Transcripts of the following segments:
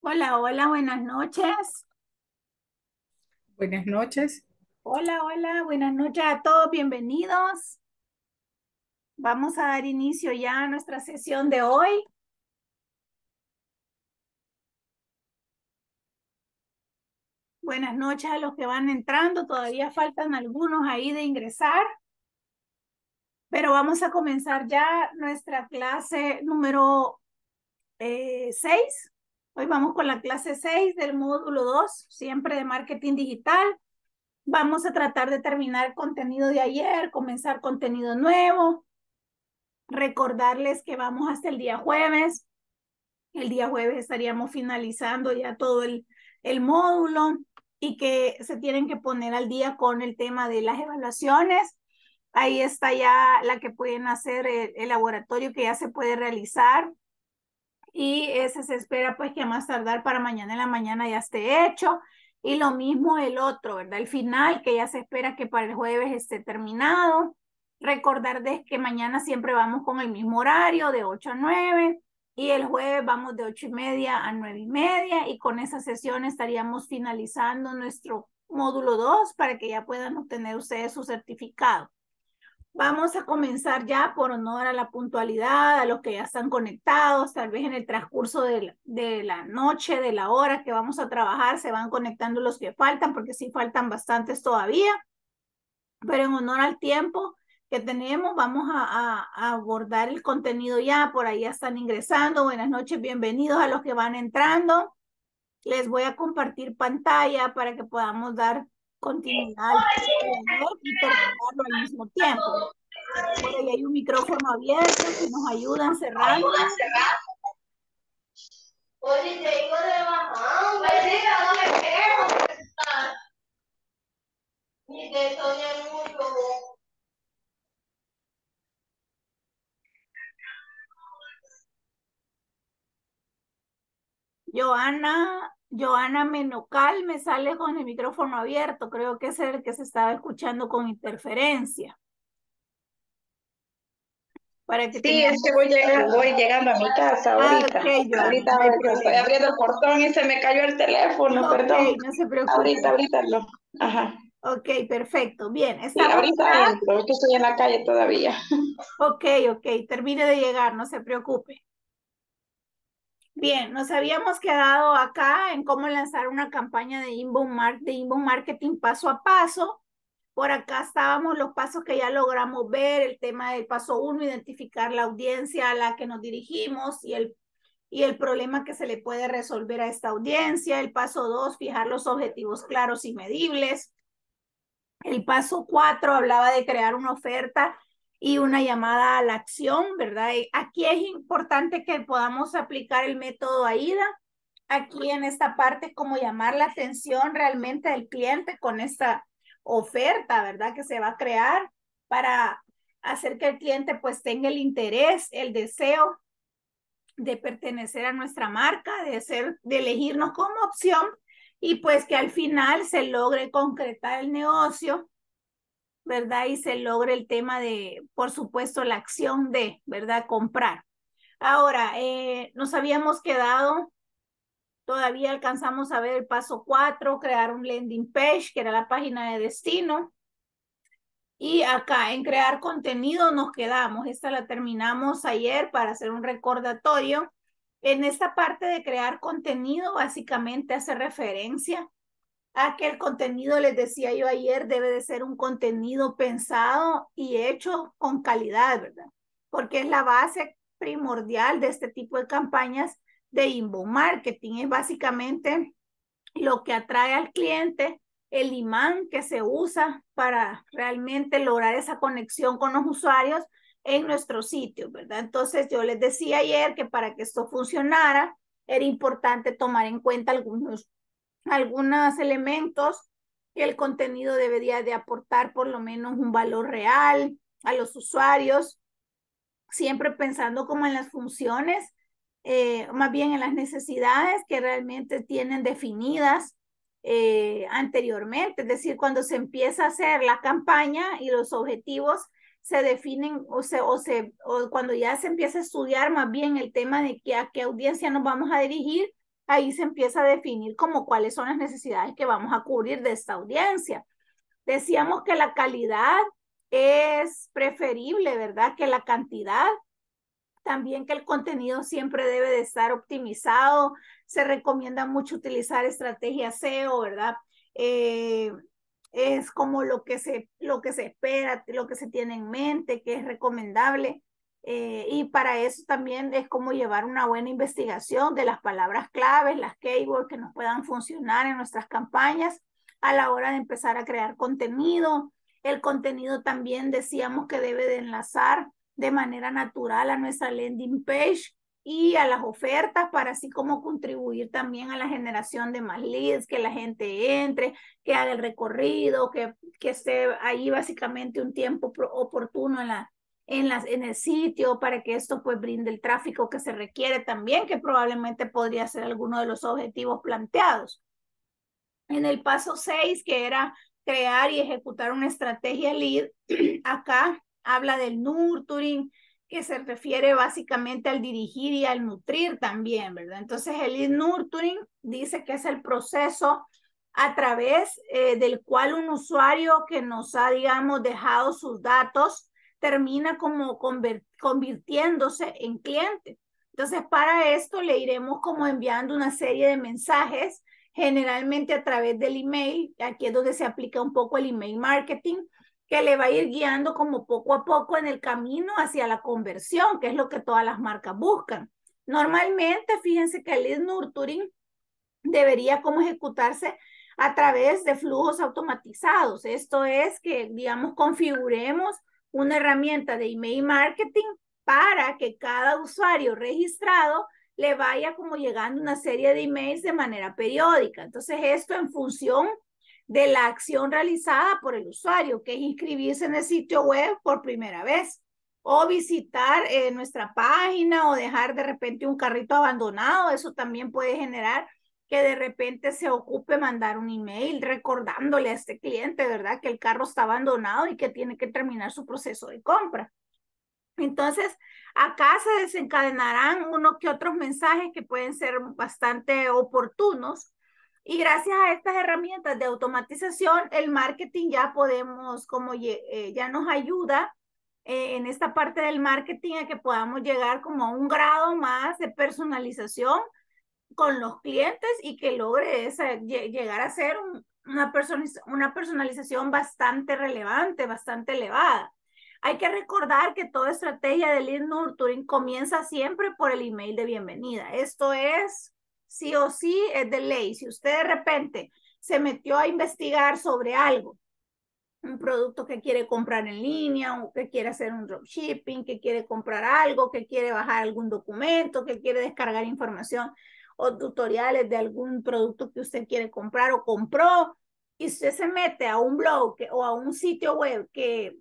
Hola, hola, buenas noches. Buenas noches. Hola, hola, buenas noches a todos, bienvenidos. Vamos a dar inicio ya a nuestra sesión de hoy. Buenas noches a los que van entrando, todavía faltan algunos ahí de ingresar. Pero vamos a comenzar ya nuestra clase número 6. Eh, Hoy vamos con la clase 6 del módulo 2, siempre de marketing digital. Vamos a tratar de terminar contenido de ayer, comenzar contenido nuevo. Recordarles que vamos hasta el día jueves. El día jueves estaríamos finalizando ya todo el, módulo y que se tienen que poner al día con el tema de las evaluaciones. Ahí está ya la que pueden hacer el laboratorio que ya se puede realizar y ese se espera pues que más tardar para mañana en la mañana ya esté hecho. Y lo mismo el otro, ¿verdad? El final que ya se espera que para el jueves esté terminado. Recordar que mañana siempre vamos con el mismo horario de 8 a 9 y el jueves vamos de 8 y media a 9 y media y con esa sesión estaríamos finalizando nuestro módulo 2 para que ya puedan obtener ustedes su certificado. Vamos a comenzar ya por honor a la puntualidad, a los que ya están conectados, tal vez en el transcurso de la, noche, de la hora que vamos a trabajar, se van conectando los que faltan, porque sí faltan bastantes todavía, pero en honor al tiempo que tenemos, vamos a abordar el contenido ya, por ahí ya están ingresando, buenas noches, bienvenidos a los que van entrando. Les voy a compartir pantalla para que podamos dar continuidad y terminarlo al mismo tiempo. Por hay un micrófono abierto que nos ayuda a cerrar. Oye, te de mamá, me diga dónde queremos estar. ni te estoy mucho. Joana Joana Menocal me sale con el micrófono abierto, creo que es el que se estaba escuchando con interferencia. Para sí, es que voy llegando, voy llegando a mi casa ah, ahorita. ahorita me estoy abriendo el portón y se me cayó el teléfono, okay, perdón. No se preocupe. Ahorita, ahorita no. Ajá. Ok, perfecto. Bien, está. ahorita entro, estoy en la calle todavía. Ok, ok, termine de llegar, no se preocupe. Bien, nos habíamos quedado acá en cómo lanzar una campaña de inbound, marketing paso a paso. Por acá estábamos los pasos que ya logramos ver, el tema del paso uno, identificar la audiencia a la que nos dirigimos y el, y el problema que se le puede resolver a esta audiencia. El paso dos, fijar los objetivos claros y medibles. El paso cuatro hablaba de crear una oferta y una llamada a la acción, ¿verdad? Aquí es importante que podamos aplicar el método AIDA. Aquí en esta parte, como llamar la atención realmente al cliente con esta oferta, ¿verdad? Que se va a crear para hacer que el cliente pues tenga el interés, el deseo de pertenecer a nuestra marca, de, ser, de elegirnos como opción y pues que al final se logre concretar el negocio ¿verdad? Y se logra el tema de, por supuesto, la acción de, ¿verdad? Comprar. Ahora, eh, nos habíamos quedado, todavía alcanzamos a ver el paso cuatro, crear un landing page, que era la página de destino. Y acá en crear contenido nos quedamos. Esta la terminamos ayer para hacer un recordatorio. En esta parte de crear contenido, básicamente hace referencia aquel contenido, les decía yo ayer, debe de ser un contenido pensado y hecho con calidad, ¿verdad? Porque es la base primordial de este tipo de campañas de inbound marketing. Es básicamente lo que atrae al cliente, el imán que se usa para realmente lograr esa conexión con los usuarios en nuestro sitio, ¿verdad? Entonces yo les decía ayer que para que esto funcionara era importante tomar en cuenta algunos algunos elementos que el contenido debería de aportar por lo menos un valor real a los usuarios, siempre pensando como en las funciones, eh, más bien en las necesidades que realmente tienen definidas eh, anteriormente. Es decir, cuando se empieza a hacer la campaña y los objetivos se definen o, se, o, se, o cuando ya se empieza a estudiar más bien el tema de que, a qué audiencia nos vamos a dirigir, ahí se empieza a definir como cuáles son las necesidades que vamos a cubrir de esta audiencia. Decíamos que la calidad es preferible, ¿verdad? Que la cantidad. También que el contenido siempre debe de estar optimizado. Se recomienda mucho utilizar estrategias SEO, ¿verdad? Eh, es como lo que, se, lo que se espera, lo que se tiene en mente, que es recomendable. Eh, y para eso también es como llevar una buena investigación de las palabras claves, las keywords que nos puedan funcionar en nuestras campañas a la hora de empezar a crear contenido. El contenido también decíamos que debe de enlazar de manera natural a nuestra landing page y a las ofertas para así como contribuir también a la generación de más leads, que la gente entre, que haga el recorrido, que, que esté ahí básicamente un tiempo oportuno en la, en, el sitio para que esto pues brinde el tráfico que se requiere también, que probablemente podría ser alguno de los objetivos planteados. En el paso 6, que era crear y ejecutar una estrategia lead, acá habla del nurturing, que se refiere básicamente al dirigir y al nutrir también, ¿verdad? Entonces el lead nurturing dice que es el proceso a través eh, del cual un usuario que nos ha, digamos, dejado sus datos, termina como convirtiéndose en cliente. Entonces, para esto le iremos como enviando una serie de mensajes, generalmente a través del email, aquí es donde se aplica un poco el email marketing, que le va a ir guiando como poco a poco en el camino hacia la conversión, que es lo que todas las marcas buscan. Normalmente, fíjense que el lead nurturing debería como ejecutarse a través de flujos automatizados. Esto es que, digamos, configuremos una herramienta de email marketing para que cada usuario registrado le vaya como llegando una serie de emails de manera periódica. Entonces, esto en función de la acción realizada por el usuario, que es inscribirse en el sitio web por primera vez o visitar eh, nuestra página o dejar de repente un carrito abandonado, eso también puede generar que de repente se ocupe mandar un email recordándole a este cliente, ¿verdad? Que el carro está abandonado y que tiene que terminar su proceso de compra. Entonces, acá se desencadenarán uno que otros mensajes que pueden ser bastante oportunos. Y gracias a estas herramientas de automatización, el marketing ya podemos, como eh, ya nos ayuda eh, en esta parte del marketing a que podamos llegar como a un grado más de personalización con los clientes y que logre esa, llegar a ser una, una personalización bastante relevante, bastante elevada. Hay que recordar que toda estrategia de lead nurturing comienza siempre por el email de bienvenida. Esto es sí o sí es de ley. Si usted de repente se metió a investigar sobre algo, un producto que quiere comprar en línea, o que quiere hacer un dropshipping, que quiere comprar algo, que quiere bajar algún documento, que quiere descargar información o tutoriales de algún producto que usted quiere comprar o compró y usted se mete a un blog o a un sitio web que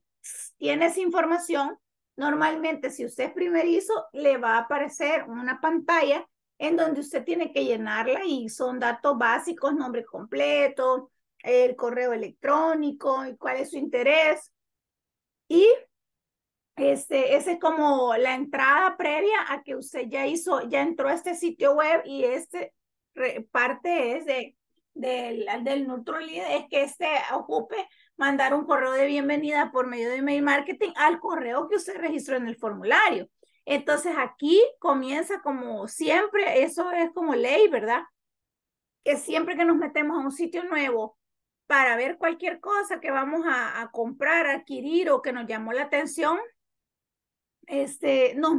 tiene esa información, normalmente si usted es primerizo, le va a aparecer una pantalla en donde usted tiene que llenarla y son datos básicos, nombre completo, el correo electrónico y cuál es su interés. Y este, ese es como la entrada previa a que usted ya hizo, ya entró a este sitio web y este parte es de, del, del es que este ocupe mandar un correo de bienvenida por medio de email marketing al correo que usted registró en el formulario. Entonces aquí comienza como siempre, eso es como ley, ¿verdad? Que siempre que nos metemos a un sitio nuevo para ver cualquier cosa que vamos a, a comprar, adquirir o que nos llamó la atención, este, nos,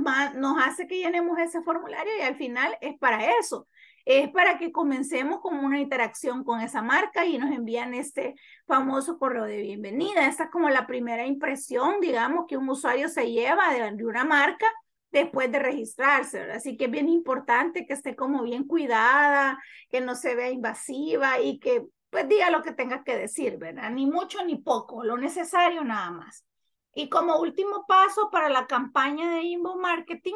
hace que llenemos ese formulario y al final es para eso. Es para que comencemos como una interacción con esa marca y nos envían este famoso correo de bienvenida. Esta es como la primera impresión, digamos, que un usuario se lleva de, de una marca después de registrarse. ¿verdad? Así que es bien importante que esté como bien cuidada, que no se vea invasiva y que pues diga lo que tenga que decir, ¿verdad? Ni mucho ni poco, lo necesario nada más. Y como último paso para la campaña de inbound marketing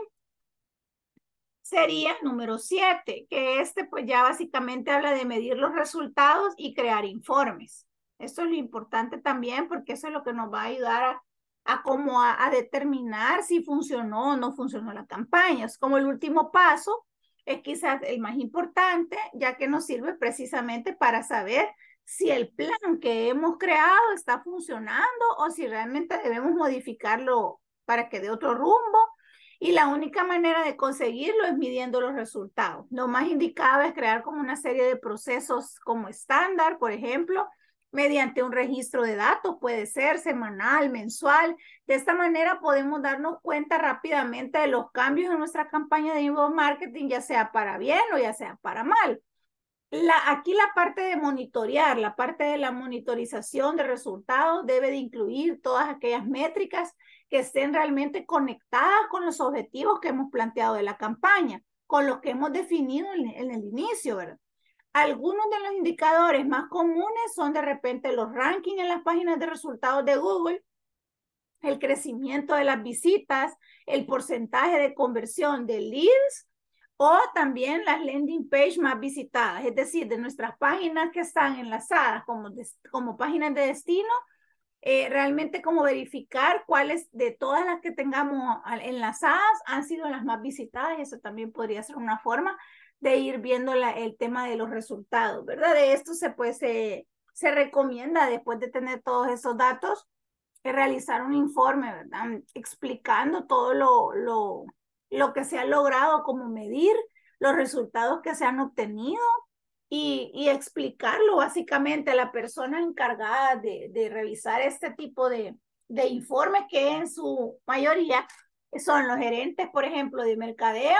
sería número siete, que este pues ya básicamente habla de medir los resultados y crear informes. Esto es lo importante también porque eso es lo que nos va a ayudar a, como a, determinar si funcionó o no funcionó la campaña. Es como el último paso, es quizás el más importante, ya que nos sirve precisamente para saber si el plan que hemos creado está funcionando o si realmente debemos modificarlo para que dé otro rumbo. Y la única manera de conseguirlo es midiendo los resultados. Lo más indicado es crear como una serie de procesos como estándar, por ejemplo, mediante un registro de datos, puede ser semanal, mensual. De esta manera podemos darnos cuenta rápidamente de los cambios en nuestra campaña de inbound marketing, ya sea para bien o ya sea para mal aquí la parte de monitorear, la parte de la monitorización de resultados debe de incluir todas aquellas métricas que estén realmente conectadas con los objetivos que hemos planteado de la campaña, con los que hemos definido en, el inicio, Algunos de los indicadores más comunes son de repente los rankings en las páginas de resultados de Google, el crecimiento de las visitas, el porcentaje de conversión de leads o también las landing page más visitadas, es decir, de nuestras páginas que están enlazadas como, como páginas de destino, eh, realmente como verificar cuáles de todas las que tengamos enlazadas han sido las más visitadas, eso también podría ser una forma de ir viendo la, el tema de los resultados, ¿verdad? De esto se, pues, se, se recomienda después de tener todos esos datos, eh, realizar un informe, ¿verdad? Explicando todo lo, lo lo que se ha logrado, como medir los resultados que se han obtenido y, explicarlo básicamente a la persona encargada de, revisar este tipo de, de informes que en su mayoría son los gerentes, por ejemplo, de mercadeo,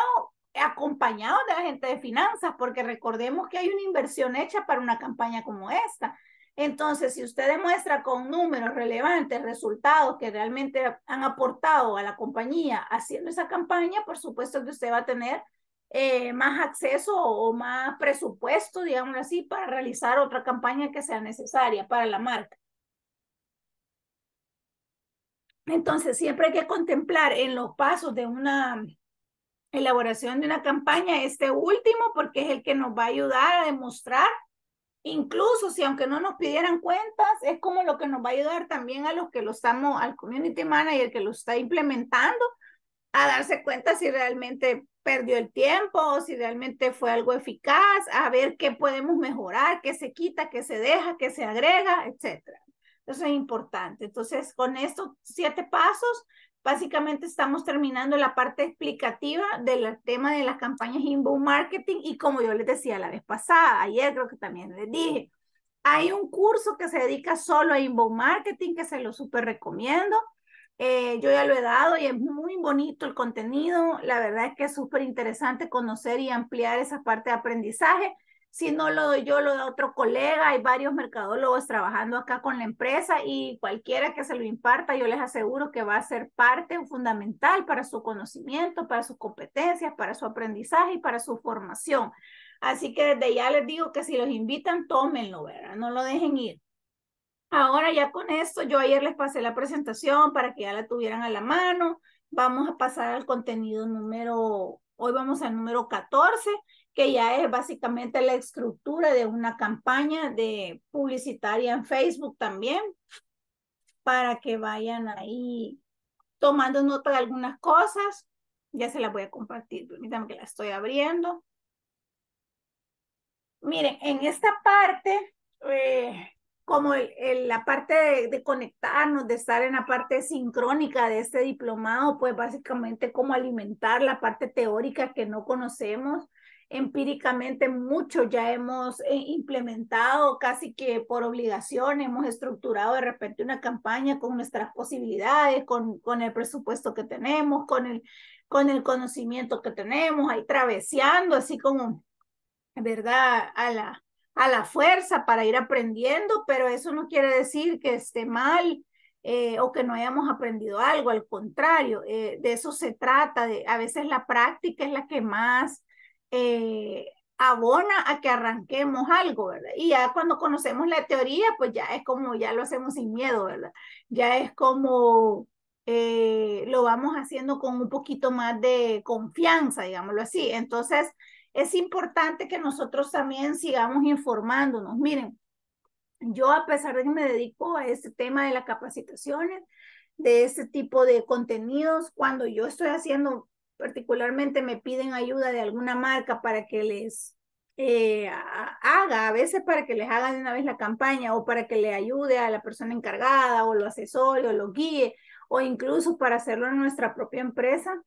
acompañados de la gente de finanzas, porque recordemos que hay una inversión hecha para una campaña como esta. Entonces, si usted demuestra con números relevantes resultados que realmente han aportado a la compañía haciendo esa campaña, por supuesto que usted va a tener eh, más acceso o más presupuesto, digamos así, para realizar otra campaña que sea necesaria para la marca. Entonces, siempre hay que contemplar en los pasos de una elaboración de una campaña este último, porque es el que nos va a ayudar a demostrar incluso si aunque no nos pidieran cuentas, es como lo que nos va a ayudar también a los que lo estamos, al community manager que lo está implementando, a darse cuenta si realmente perdió el tiempo o si realmente fue algo eficaz, a ver qué podemos mejorar, qué se quita, qué se deja, qué se agrega, etcétera. Eso es importante. Entonces, con estos siete pasos, Básicamente estamos terminando la parte explicativa del tema de las campañas inbound marketing y como yo les decía la vez pasada, ayer creo que también les dije, hay un curso que se dedica solo a inbound marketing que se lo súper recomiendo. Eh, yo ya lo he dado y es muy bonito el contenido. La verdad es que es súper interesante conocer y ampliar esa parte de aprendizaje si no lo doy yo, lo da otro colega. Hay varios mercadólogos trabajando acá con la empresa y cualquiera que se lo imparta, yo les aseguro que va a ser parte fundamental para su conocimiento, para sus competencias, para su aprendizaje y para su formación. Así que desde ya les digo que si los invitan, tómenlo, ¿verdad? No lo dejen ir. Ahora ya con esto, yo ayer les pasé la presentación para que ya la tuvieran a la mano. Vamos a pasar al contenido número, hoy vamos al número 14 que ya es básicamente la estructura de una campaña de publicitaria en Facebook también, para que vayan ahí tomando nota de algunas cosas. Ya se las voy a compartir, permítanme que la estoy abriendo. Miren, en esta parte, eh, como la parte de, conectarnos, de estar en la parte sincrónica de este diplomado, pues básicamente cómo alimentar la parte teórica que no conocemos, empíricamente mucho ya hemos eh, implementado, casi que por obligación hemos estructurado de repente una campaña con nuestras posibilidades, con, con el presupuesto que tenemos, con el, con el conocimiento que tenemos, ahí traveseando, así como, ¿verdad? A la, a la fuerza para ir aprendiendo, pero eso no quiere decir que esté mal. Eh, o que no hayamos aprendido algo, al contrario, eh, de eso se trata, a veces la práctica es la que más eh, abona a que arranquemos algo, ¿verdad? Y ya cuando conocemos la teoría, pues ya es como, ya lo hacemos sin miedo, ¿verdad? Ya es como eh, lo vamos haciendo con un poquito más de confianza, digámoslo así. Entonces, es importante que nosotros también sigamos informándonos. Miren, yo a pesar de que me dedico a este tema de las capacitaciones, de ese tipo de contenidos, cuando yo estoy haciendo particularmente me piden ayuda de alguna marca para que les eh, haga, a veces para que les haga de una vez la campaña o para que le ayude a la persona encargada o lo asesore o lo guíe o incluso para hacerlo en nuestra propia empresa.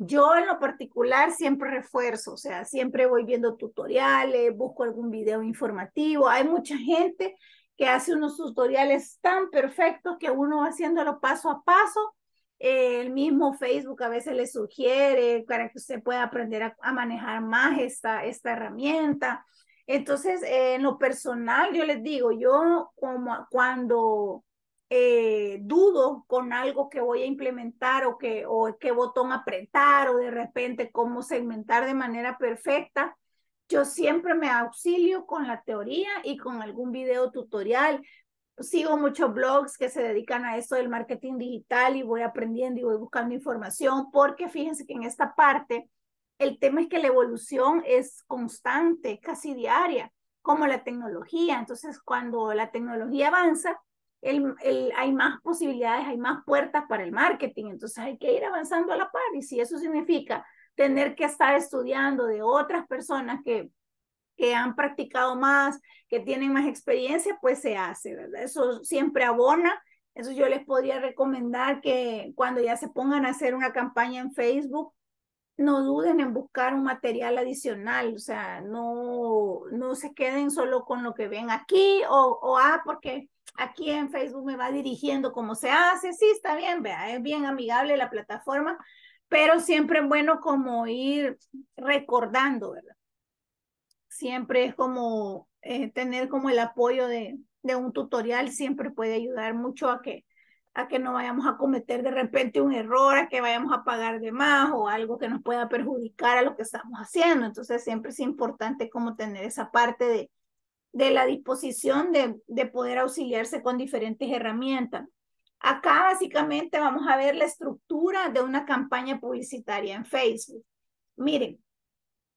Yo en lo particular siempre refuerzo, o sea, siempre voy viendo tutoriales, busco algún video informativo. Hay mucha gente que hace unos tutoriales tan perfectos que uno va haciéndolo paso a paso el mismo Facebook a veces le sugiere para que usted pueda aprender a, manejar más esta, esta herramienta. Entonces, eh, en lo personal, yo les digo, yo como cuando eh, dudo con algo que voy a implementar o, que, o qué botón apretar o de repente cómo segmentar de manera perfecta, yo siempre me auxilio con la teoría y con algún video tutorial sigo muchos blogs que se dedican a esto del marketing digital y voy aprendiendo y voy buscando información porque fíjense que en esta parte el tema es que la evolución es constante, casi diaria, como la tecnología. Entonces, cuando la tecnología avanza, hay más posibilidades, hay más puertas para el marketing. Entonces, hay que ir avanzando a la par. Y si eso significa tener que estar estudiando de otras personas que que han practicado más, que tienen más experiencia, pues se hace, ¿verdad? Eso siempre abona. Eso yo les podría recomendar que cuando ya se pongan a hacer una campaña en Facebook, no duden en buscar un material adicional, o sea, no, no se queden solo con lo que ven aquí o, o, ah, porque aquí en Facebook me va dirigiendo cómo se hace, sí, está bien, vea, es bien amigable la plataforma, pero siempre es bueno como ir recordando, ¿verdad? siempre es como eh, tener como el apoyo de, un tutorial, siempre puede ayudar mucho a que, a que no vayamos a cometer de repente un error, a que vayamos a pagar de más o algo que nos pueda perjudicar a lo que estamos haciendo. Entonces siempre es importante como tener esa parte de, de la disposición de, de poder auxiliarse con diferentes herramientas. Acá básicamente vamos a ver la estructura de una campaña publicitaria en Facebook. Miren,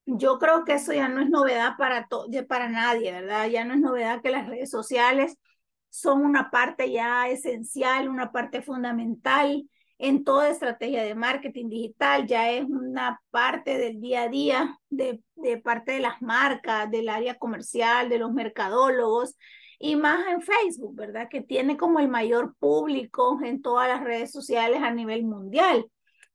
yo creo que eso ya no es novedad para, para nadie, ¿verdad? Ya no es novedad que las redes sociales son una parte ya esencial, una parte fundamental en toda estrategia de marketing digital, ya es una parte del día a día, de, de parte de las marcas, del área comercial, de los mercadólogos, y más en Facebook, ¿verdad? Que tiene como el mayor público en todas las redes sociales a nivel mundial.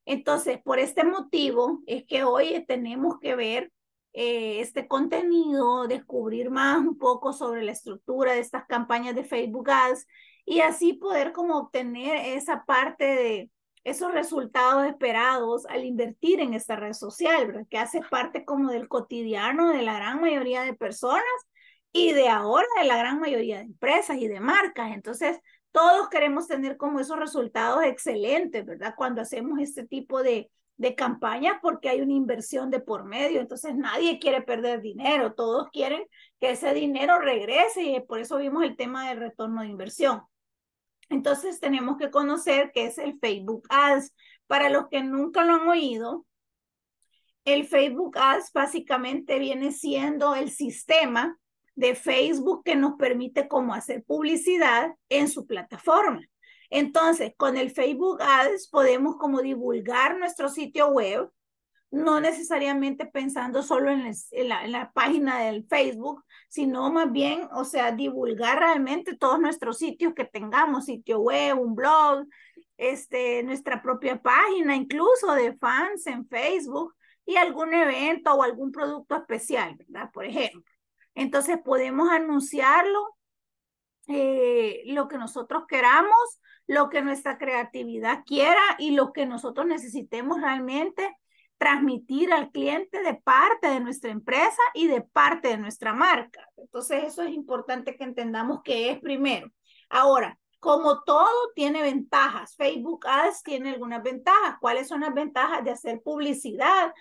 Entonces, por este motivo es que hoy tenemos que ver eh, este contenido, descubrir más un poco sobre la estructura de estas campañas de Facebook Ads y así poder como obtener esa parte de esos resultados esperados al invertir en esta red social, que hace parte como del cotidiano de la gran mayoría de personas y de ahora de la gran mayoría de empresas y de marcas. Entonces, todos queremos tener como esos resultados excelentes, ¿verdad? Cuando hacemos este tipo de, campañas porque hay una inversión de por medio, entonces nadie quiere perder dinero, todos quieren que ese dinero regrese y por eso vimos el tema del retorno de inversión. Entonces tenemos que conocer qué es el Facebook Ads. Para los que nunca lo han oído, el Facebook Ads básicamente viene siendo el sistema de Facebook que nos permite como hacer publicidad en su plataforma. Entonces, con el Facebook Ads podemos como divulgar nuestro sitio web, no necesariamente pensando solo en, la, en, la, página del Facebook, sino más bien, o sea, divulgar realmente todos nuestros sitios que tengamos, sitio web, un blog, este, nuestra propia página, incluso de fans en Facebook y algún evento o algún producto especial, ¿verdad? Por ejemplo. Entonces podemos anunciarlo, eh, lo que nosotros queramos, lo que nuestra creatividad quiera y lo que nosotros necesitemos realmente transmitir al cliente de parte de nuestra empresa y de parte de nuestra marca. Entonces eso es importante que entendamos que es primero. Ahora, como todo tiene ventajas, Facebook Ads tiene algunas ventajas. ¿Cuáles son las ventajas de hacer publicidad,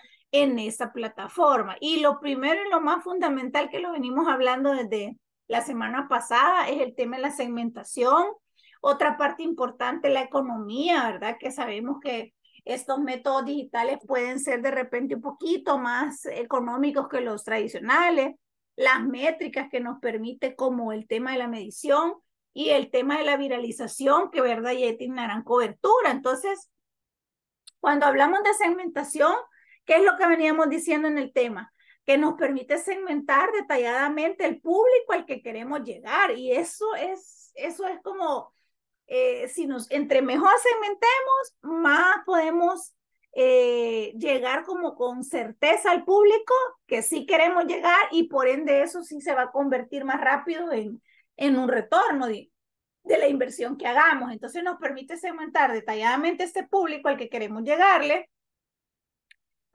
en esa plataforma. Y lo primero y lo más fundamental que lo venimos hablando desde la semana pasada es el tema de la segmentación. Otra parte importante, la economía, ¿verdad? Que sabemos que estos métodos digitales pueden ser de repente un poquito más económicos que los tradicionales, las métricas que nos permite como el tema de la medición y el tema de la viralización, que verdad ya tiene gran cobertura. Entonces, cuando hablamos de segmentación, ¿Qué es lo que veníamos diciendo en el tema? que nos permite segmentar detalladamente el público al que queremos llegar. Y eso es, eso es como, eh, si nos, entre mejor segmentemos, más podemos eh, llegar como con certeza al público que sí queremos llegar y por ende eso sí se va a convertir más rápido en, en un retorno de la inversión que hagamos. Entonces nos permite segmentar detalladamente este público al que queremos llegarle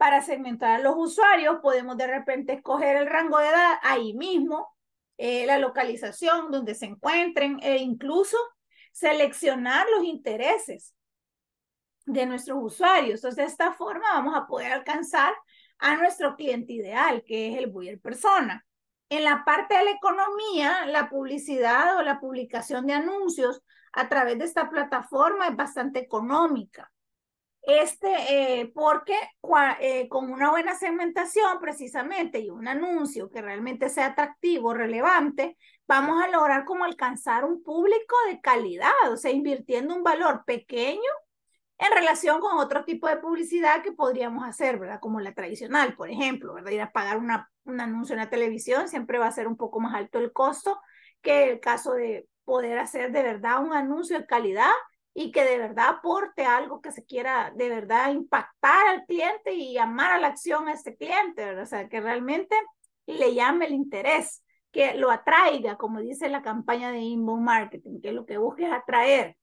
para segmentar a los usuarios, podemos de repente escoger el rango de edad ahí mismo, eh, la localización donde se encuentren e incluso seleccionar los intereses de nuestros usuarios. Entonces, de esta forma vamos a poder alcanzar a nuestro cliente ideal, que es el buyer persona. En la parte de la economía, la publicidad o la publicación de anuncios a través de esta plataforma es bastante económica. Este, eh, porque eh, con una buena segmentación precisamente y un anuncio que realmente sea atractivo, relevante, vamos a lograr como alcanzar un público de calidad, o sea, invirtiendo un valor pequeño en relación con otro tipo de publicidad que podríamos hacer, ¿verdad? Como la tradicional, por ejemplo, ¿verdad? Ir a pagar una, un anuncio en la televisión siempre va a ser un poco más alto el costo que el caso de poder hacer de verdad un anuncio de calidad y que de verdad aporte algo que se quiera de verdad impactar al cliente y llamar a la acción a este cliente, o sea, que realmente le llame el interés, que lo atraiga, como dice la campaña de inbound marketing, que lo que busca es atraer.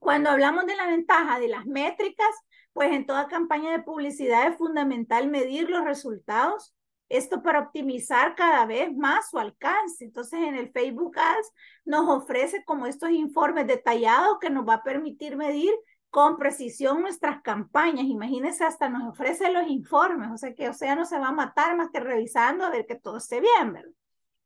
Cuando hablamos de la ventaja de las métricas, pues en toda campaña de publicidad es fundamental medir los resultados esto para optimizar cada vez más su alcance. Entonces, en el Facebook Ads nos ofrece como estos informes detallados que nos va a permitir medir con precisión nuestras campañas. Imagínense, hasta nos ofrece los informes, o sea que o sea no se va a matar más que revisando a ver que todo esté bien, ¿verdad?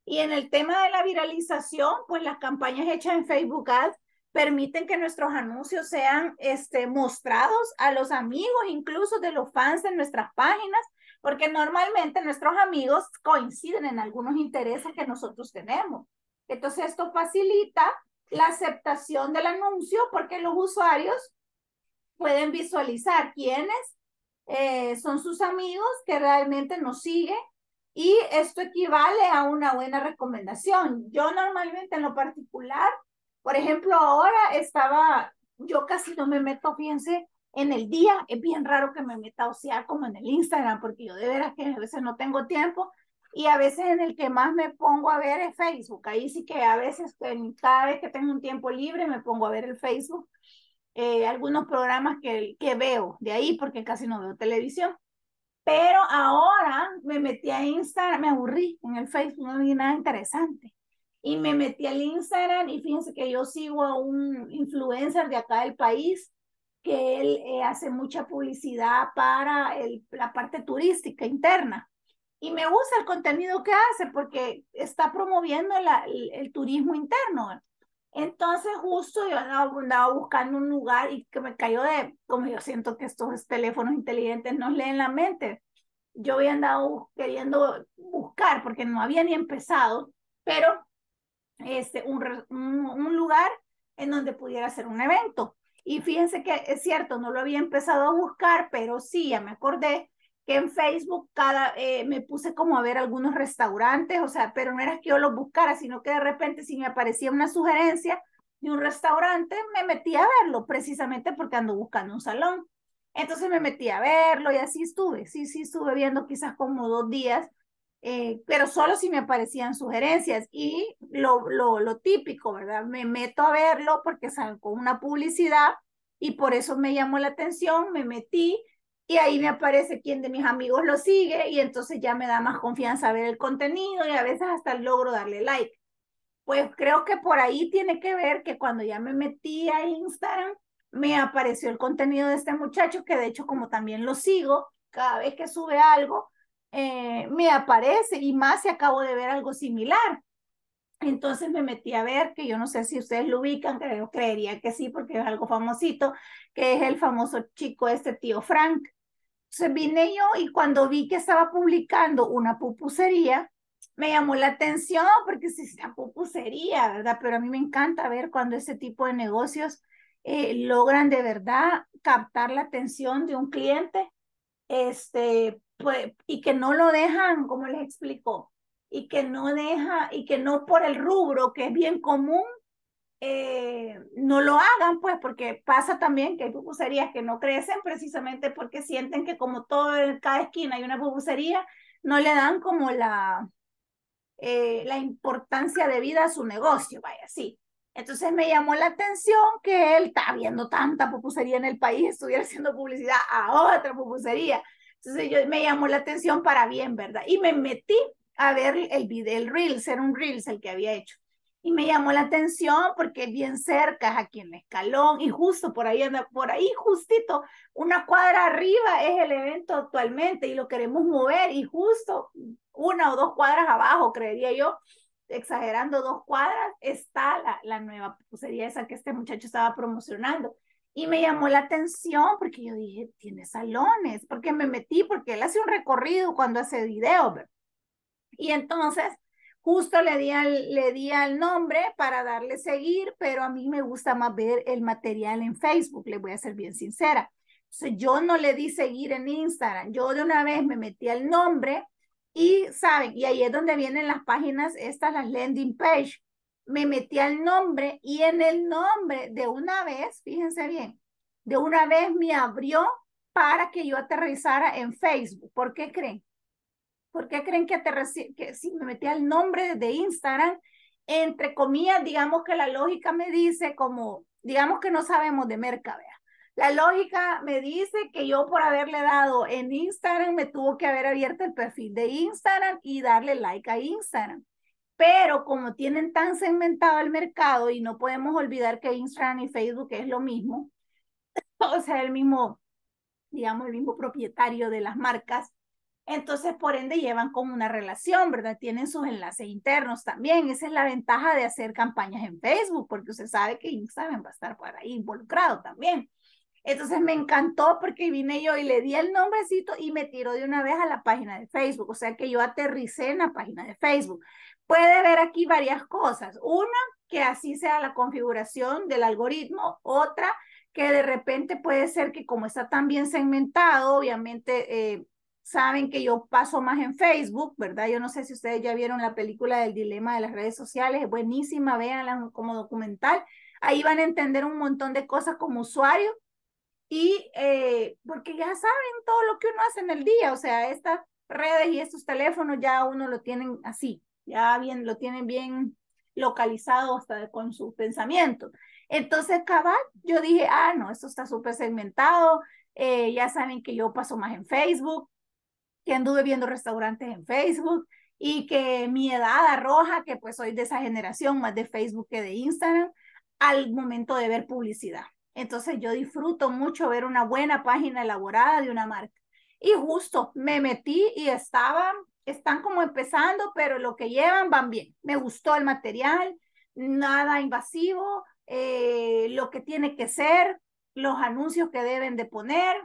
Y en el tema de la viralización, pues las campañas hechas en Facebook Ads permiten que nuestros anuncios sean este, mostrados a los amigos, incluso de los fans de nuestras páginas, porque normalmente nuestros amigos coinciden en algunos intereses que nosotros tenemos. Entonces esto facilita la aceptación del anuncio porque los usuarios pueden visualizar quiénes eh, son sus amigos que realmente nos siguen y esto equivale a una buena recomendación. Yo normalmente en lo particular, por ejemplo, ahora estaba, yo casi no me meto, fíjense, en el día es bien raro que me meta a sea como en el Instagram, porque yo de veras que a veces no tengo tiempo y a veces en el que más me pongo a ver es Facebook. Ahí sí que a veces, cada vez que tengo un tiempo libre, me pongo a ver el Facebook, eh, algunos programas que, que veo de ahí, porque casi no veo televisión. Pero ahora me metí a Instagram, me aburrí en el Facebook, no vi nada interesante. Y me metí al Instagram y fíjense que yo sigo a un influencer de acá del país que él eh, hace mucha publicidad para el, la parte turística interna. Y me gusta el contenido que hace porque está promoviendo el, turismo interno. Entonces justo yo andaba, buscando un lugar y que me cayó de, como yo siento que estos teléfonos inteligentes nos leen la mente, yo había andado queriendo buscar porque no había ni empezado, pero este, un, un lugar en donde pudiera hacer un evento. Y fíjense que es cierto, no lo había empezado a buscar, pero sí, ya me acordé que en Facebook cada, eh, me puse como a ver algunos restaurantes, o sea, pero no era que yo los buscara, sino que de repente si me aparecía una sugerencia de un restaurante, me metí a verlo, precisamente porque ando buscando un salón. Entonces me metí a verlo y así estuve, sí, sí, estuve viendo quizás como dos días eh, pero solo si me aparecían sugerencias y lo, típico, ¿verdad? Me meto a verlo porque con una publicidad y por eso me llamó la atención, me metí y ahí me aparece quien de mis amigos lo sigue y entonces ya me da más confianza ver el contenido y a veces hasta logro darle like. Pues creo que por ahí tiene que ver que cuando ya me metí a Instagram, me apareció el contenido de este muchacho que de hecho como también lo sigo, cada vez que sube algo, eh, me aparece y más se acabo de ver algo similar. Entonces me metí a ver, que yo no sé si ustedes lo ubican, creo, creería que sí, porque es algo famosito, que es el famoso chico este tío Frank. Entonces vine yo y cuando vi que estaba publicando una pupusería, me llamó la atención porque si la pupusería, ¿verdad? Pero a mí me encanta ver cuando ese tipo de negocios eh, logran de verdad captar la atención de un cliente este, pues, y que no lo dejan, como les explico, y que no deja, y que no por el rubro, que es bien común, eh, no lo hagan, pues, porque pasa también que hay pupuserías que no crecen precisamente porque sienten que como todo en cada esquina hay una pupusería, no le dan como la, eh, la importancia de vida a su negocio, vaya, sí. Entonces me llamó la atención que él está viendo tanta pupusería en el país, estuviera haciendo publicidad a otra pupusería. Entonces me llamó la atención para bien, ¿verdad? Y me metí a ver el video, el Reels, era un Reels el que había hecho. Y me llamó la atención porque bien cerca es aquí en el Escalón y justo por ahí, por ahí justito, una cuadra arriba es el evento actualmente y lo queremos mover y justo una o dos cuadras abajo, creería yo, exagerando dos cuadras, está la, la nueva pues, sería esa que este muchacho estaba promocionando. Y me llamó la atención porque yo dije, tiene salones, porque me metí, porque él hace un recorrido cuando hace video. Y entonces, justo le di, al, le di al nombre para darle seguir, pero a mí me gusta más ver el material en Facebook, le voy a ser bien sincera. yo no le di seguir en Instagram, yo de una vez me metí al nombre y saben, y ahí es donde vienen las páginas, estas, las landing page me metí al nombre y en el nombre de una vez, fíjense bien, de una vez me abrió para que yo aterrizara en Facebook. ¿Por qué creen? ¿Por qué creen que, que si me metí al nombre de Instagram, entre comillas, digamos que la lógica me dice como, digamos que no sabemos de merca, La lógica me dice que yo por haberle dado en Instagram me tuvo que haber abierto el perfil de Instagram y darle like a Instagram pero como tienen tan segmentado el mercado y no podemos olvidar que Instagram y Facebook es lo mismo, o sea, el mismo, digamos, el mismo propietario de las marcas, entonces por ende llevan como una relación, ¿verdad? Tienen sus enlaces internos también, esa es la ventaja de hacer campañas en Facebook, porque usted sabe que Instagram va a estar por ahí involucrado también. Entonces me encantó porque vine yo y le di el nombrecito y me tiró de una vez a la página de Facebook. O sea que yo aterricé en la página de Facebook puede ver aquí varias cosas. Una, que así sea la configuración del algoritmo. Otra, que de repente puede ser que como está tan bien segmentado, obviamente eh, saben que yo paso más en Facebook, ¿verdad? Yo no sé si ustedes ya vieron la película del dilema de las redes sociales, es buenísima, véanla como documental. Ahí van a entender un montón de cosas como usuario y eh, porque ya saben todo lo que uno hace en el día, o sea, estas redes y estos teléfonos ya uno lo tienen así ya bien, lo tienen bien localizado hasta con su pensamiento. Entonces, cabal, yo dije, ah, no, esto está súper segmentado, eh, ya saben que yo paso más en Facebook, que anduve viendo restaurantes en Facebook y que mi edad arroja que pues soy de esa generación más de Facebook que de Instagram al momento de ver publicidad. Entonces yo disfruto mucho ver una buena página elaborada de una marca. Y justo me metí y estaban están como empezando, pero lo que llevan van bien. Me gustó el material, nada invasivo, eh, lo que tiene que ser, los anuncios que deben de poner,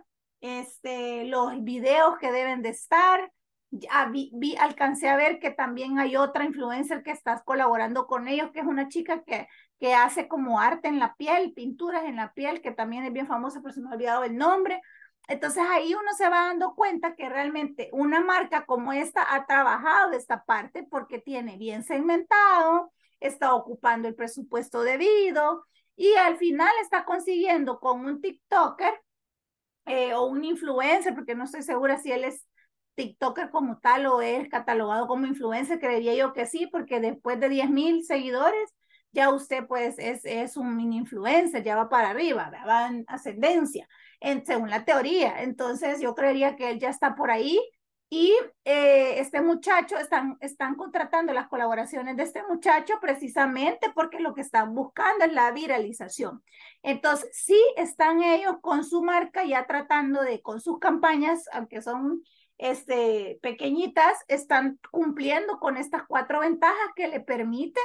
este, los videos que deben de estar. Ya vi, alcancé a ver que también hay otra influencer que estás colaborando con ellos, que es una chica que, que hace como arte en la piel, pinturas en la piel, que también es bien famosa, pero se me ha olvidado el nombre. Entonces ahí uno se va dando cuenta que realmente una marca como esta ha trabajado esta parte porque tiene bien segmentado, está ocupando el presupuesto debido y al final está consiguiendo con un TikToker eh, o un influencer, porque no estoy segura si él es TikToker como tal o es catalogado como influencer, creería yo que sí, porque después de 10 mil seguidores ya usted pues es, es un mini influencer, ya va para arriba, va en ascendencia según la teoría. Entonces yo creería que él ya está por ahí y eh, este muchacho, están, están contratando las colaboraciones de este muchacho precisamente porque lo que están buscando es la viralización. Entonces, sí están ellos con su marca ya tratando de, con sus campañas, aunque son este, pequeñitas, están cumpliendo con estas cuatro ventajas que le permite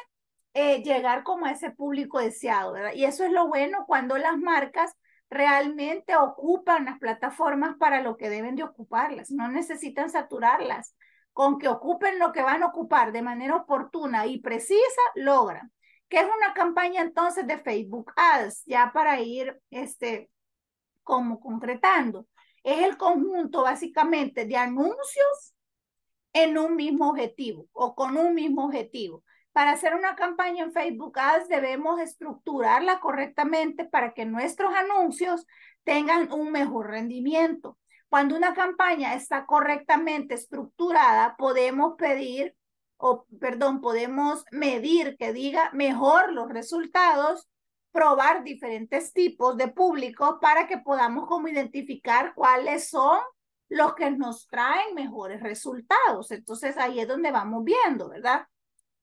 eh, llegar como a ese público deseado, ¿verdad? Y eso es lo bueno cuando las marcas realmente ocupan las plataformas para lo que deben de ocuparlas. No necesitan saturarlas. Con que ocupen lo que van a ocupar de manera oportuna y precisa, logran. ¿Qué es una campaña entonces de Facebook Ads? Ya para ir este, como concretando. Es el conjunto básicamente de anuncios en un mismo objetivo o con un mismo objetivo para hacer una campaña en Facebook Ads debemos estructurarla correctamente para que nuestros anuncios tengan un mejor rendimiento. Cuando una campaña está correctamente estructurada, podemos pedir, o perdón, podemos medir que diga mejor los resultados, probar diferentes tipos de público para que podamos como identificar cuáles son los que nos traen mejores resultados. Entonces ahí es donde vamos viendo, ¿verdad?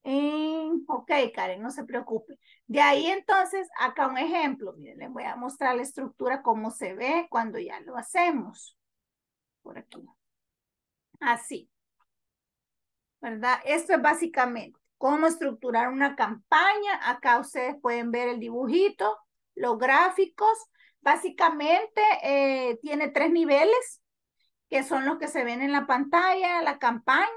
Okay, mm, ok, Karen, no se preocupe. De ahí entonces, acá un ejemplo. Miren, les voy a mostrar la estructura, cómo se ve cuando ya lo hacemos. Por aquí. Así. ¿Verdad? Esto es básicamente cómo estructurar una campaña. Acá ustedes pueden ver el dibujito, los gráficos. Básicamente eh, tiene tres niveles, que son los que se ven en la pantalla, la campaña,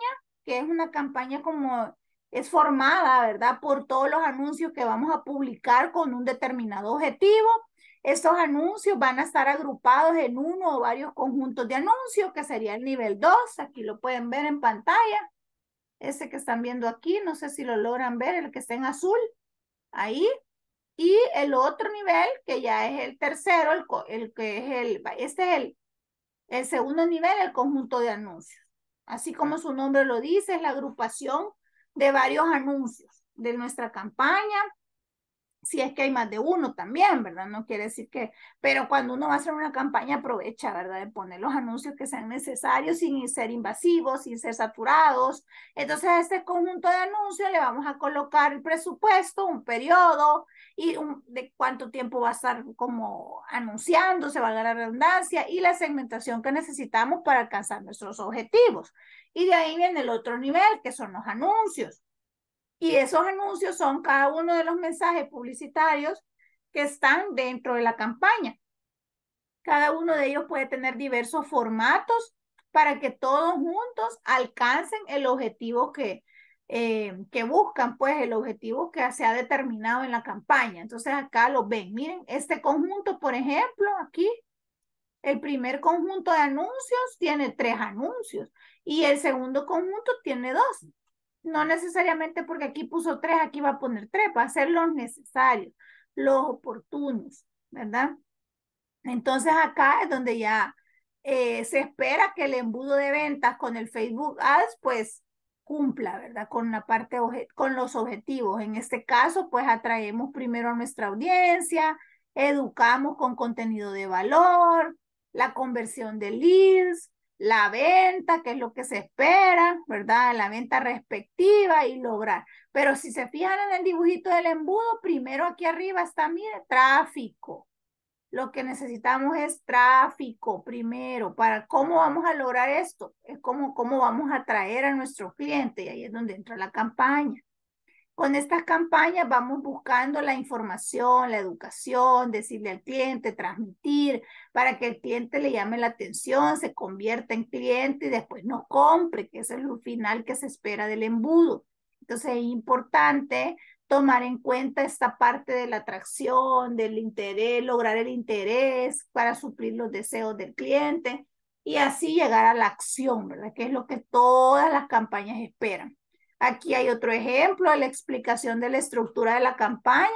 que es una campaña como es formada, ¿verdad? Por todos los anuncios que vamos a publicar con un determinado objetivo. Estos anuncios van a estar agrupados en uno o varios conjuntos de anuncios, que sería el nivel dos, Aquí lo pueden ver en pantalla. Ese que están viendo aquí, no sé si lo logran ver, el que está en azul, ahí. Y el otro nivel, que ya es el tercero, el, que es el, este es el, el segundo nivel, el conjunto de anuncios. Así como ah. su nombre lo dice, es la agrupación de varios anuncios de nuestra campaña, si es que hay más de uno también, ¿verdad? No quiere decir que, pero cuando uno va a hacer una campaña aprovecha, ¿verdad? De poner los anuncios que sean necesarios sin ser invasivos, sin ser saturados. Entonces, a este conjunto de anuncios le vamos a colocar el presupuesto, un periodo y de cuánto tiempo va a estar como anunciando, se va a dar la redundancia y la segmentación que necesitamos para alcanzar nuestros objetivos. Y de ahí viene el otro nivel, que son los anuncios. Y esos anuncios son cada uno de los mensajes publicitarios que están dentro de la campaña. Cada uno de ellos puede tener diversos formatos para que todos juntos alcancen el objetivo que, eh, que buscan, pues el objetivo que se ha determinado en la campaña. Entonces acá lo ven. Miren, este conjunto, por ejemplo, aquí, el primer conjunto de anuncios tiene tres anuncios y el segundo conjunto tiene dos. No necesariamente porque aquí puso tres, aquí va a poner tres, va a ser los necesarios, los oportunos, ¿verdad? Entonces acá es donde ya eh, se espera que el embudo de ventas con el Facebook Ads, pues cumpla, ¿verdad? Con la parte, con los objetivos. En este caso, pues atraemos primero a nuestra audiencia, educamos con contenido de valor, la conversión de leads, la venta, que es lo que se espera, ¿verdad? La venta respectiva y lograr. Pero si se fijan en el dibujito del embudo, primero aquí arriba está, mi tráfico. Lo que necesitamos es tráfico primero para cómo vamos a lograr esto, es como cómo vamos a atraer a nuestro cliente y ahí es donde entra la campaña con estas campañas vamos buscando la información, la educación, decirle al cliente, transmitir, para que el cliente le llame la atención, se convierta en cliente y después nos compre, que es el final que se espera del embudo. Entonces es importante tomar en cuenta esta parte de la atracción, del interés, lograr el interés para suplir los deseos del cliente y así llegar a la acción, ¿verdad? Que es lo que todas las campañas esperan. Aquí hay otro ejemplo, la explicación de la estructura de la campaña.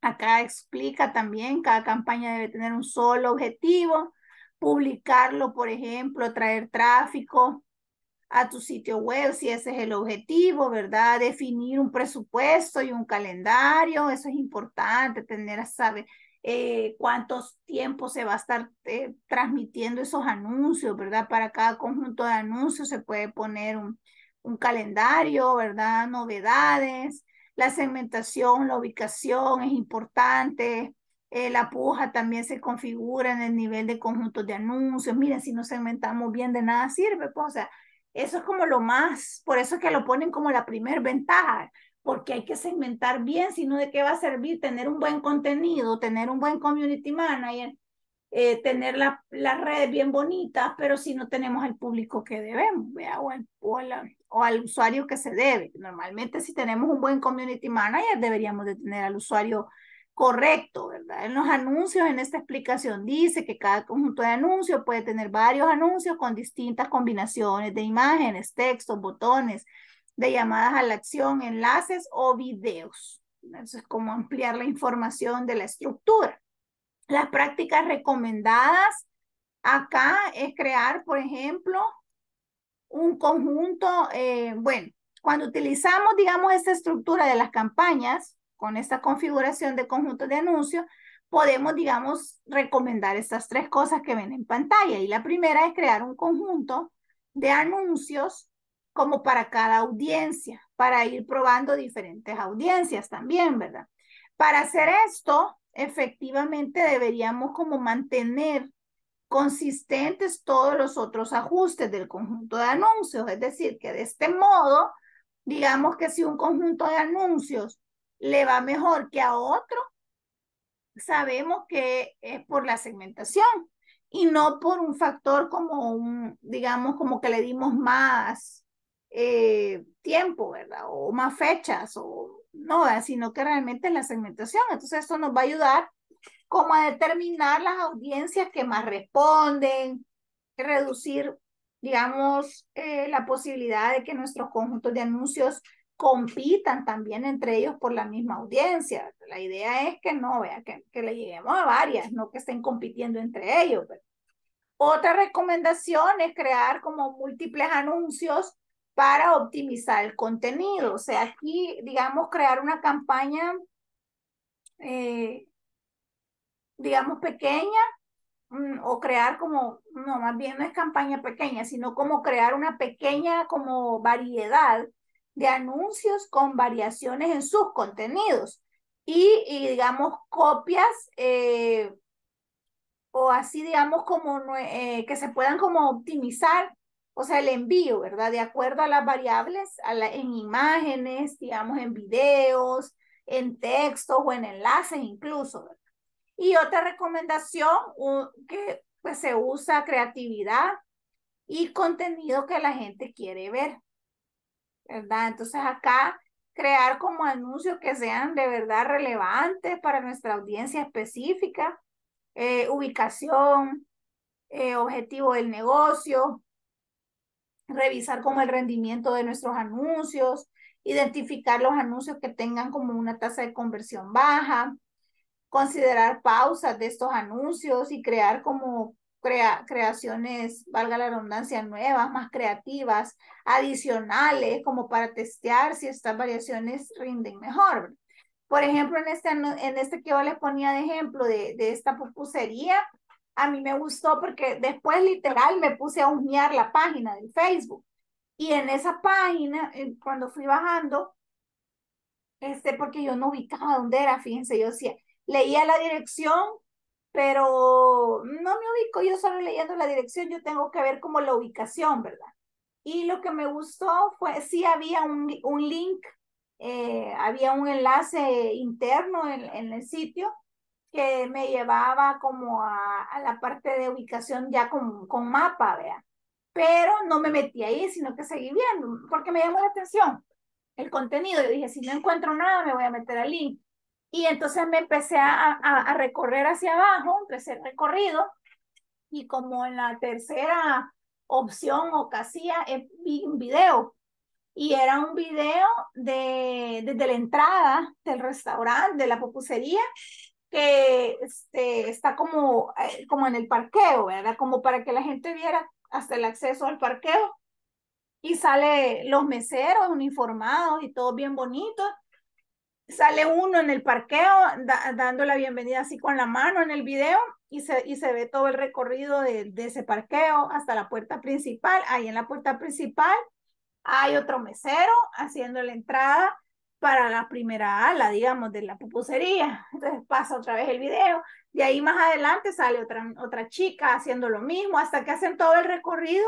Acá explica también, cada campaña debe tener un solo objetivo, publicarlo, por ejemplo, traer tráfico a tu sitio web, si ese es el objetivo, ¿verdad? Definir un presupuesto y un calendario, eso es importante, tener, a saber eh, cuántos tiempos se va a estar eh, transmitiendo esos anuncios, ¿verdad? Para cada conjunto de anuncios se puede poner un, un calendario, ¿verdad? Novedades, la segmentación, la ubicación es importante, eh, la puja también se configura en el nivel de conjuntos de anuncios. Miren, si no segmentamos bien, de nada sirve. Pues, o sea, eso es como lo más, por eso es que lo ponen como la primer ventaja, porque hay que segmentar bien, si no, ¿de qué va a servir tener un buen contenido, tener un buen community manager, eh, tener las redes bien bonitas, pero si no tenemos el público que debemos, ¿vea? O, el, o la, o al usuario que se debe. Normalmente si tenemos un buen community manager deberíamos de tener al usuario correcto, ¿verdad? En los anuncios, en esta explicación dice que cada conjunto de anuncios puede tener varios anuncios con distintas combinaciones de imágenes, textos, botones, de llamadas a la acción, enlaces o videos. Eso es como ampliar la información de la estructura. Las prácticas recomendadas acá es crear, por ejemplo, un conjunto, eh, bueno, cuando utilizamos, digamos, esta estructura de las campañas, con esta configuración de conjuntos de anuncios, podemos, digamos, recomendar estas tres cosas que ven en pantalla. Y la primera es crear un conjunto de anuncios como para cada audiencia, para ir probando diferentes audiencias también, ¿verdad? Para hacer esto, efectivamente deberíamos como mantener consistentes todos los otros ajustes del conjunto de anuncios. Es decir, que de este modo, digamos que si un conjunto de anuncios le va mejor que a otro, sabemos que es por la segmentación y no por un factor como un, digamos, como que le dimos más eh, tiempo, ¿verdad? O más fechas, o no, sino que realmente es la segmentación. Entonces, eso nos va a ayudar como a determinar las audiencias que más responden, reducir, digamos, eh, la posibilidad de que nuestros conjuntos de anuncios compitan también entre ellos por la misma audiencia. La idea es que no, vea, que, le lleguemos a varias, no que estén compitiendo entre ellos. Otra recomendación es crear como múltiples anuncios para optimizar el contenido. O sea, aquí, digamos, crear una campaña eh, digamos, pequeña mm, o crear como, no, más bien no es campaña pequeña, sino como crear una pequeña como variedad de anuncios con variaciones en sus contenidos y, digamos, copias eh, o así, digamos, como eh, que se puedan como optimizar, o sea, el envío, ¿verdad? De acuerdo a las variables, a en imágenes, digamos, en videos, en textos o en enlaces incluso, ¿verdad? Y otra recomendación que pues, se usa creatividad y contenido que la gente quiere ver, ¿verdad? Entonces acá crear como anuncios que sean de verdad relevantes para nuestra audiencia específica, eh, ubicación, eh, objetivo del negocio, revisar como el rendimiento de nuestros anuncios, identificar los anuncios que tengan como una tasa de conversión baja, considerar pausas de estos anuncios y crear como creaciones, valga la redundancia, nuevas, más creativas, adicionales, como para testear si estas variaciones rinden mejor. Por ejemplo, en este, en este que yo les ponía de ejemplo de, de esta pupusería, a mí me gustó porque después literal me puse a husmear la página del Facebook. Y en esa página, cuando fui bajando, este, porque yo no ubicaba dónde era, fíjense, yo decía, leía la dirección, pero no me ubico yo solo leyendo la dirección, yo tengo que ver como la ubicación, ¿verdad? Y lo que me gustó fue, sí había un, un link, eh, había un enlace interno en, el sitio que me llevaba como a, la parte de ubicación ya con, con mapa, ¿vea? Pero no me metí ahí, sino que seguí viendo, porque me llamó la atención el contenido. Yo dije, si no encuentro nada, me voy a meter al link. Y entonces me empecé a, recorrer hacia abajo, empecé el recorrido y como en la tercera opción o casilla eh, vi un video y era un video de, desde la entrada del restaurante, de la popucería, que este, está como, eh, como en el parqueo, ¿verdad? Como para que la gente viera hasta el acceso al parqueo. Y sale los meseros uniformados y todo bien bonito sale uno en el parqueo dando la bienvenida así con la mano en el video y se, y se ve todo el recorrido de, ese parqueo hasta la puerta principal. Ahí en la puerta principal hay otro mesero haciendo la entrada para la primera ala, digamos, de la pupusería. Entonces pasa otra vez el video. y ahí más adelante sale otra, otra chica haciendo lo mismo hasta que hacen todo el recorrido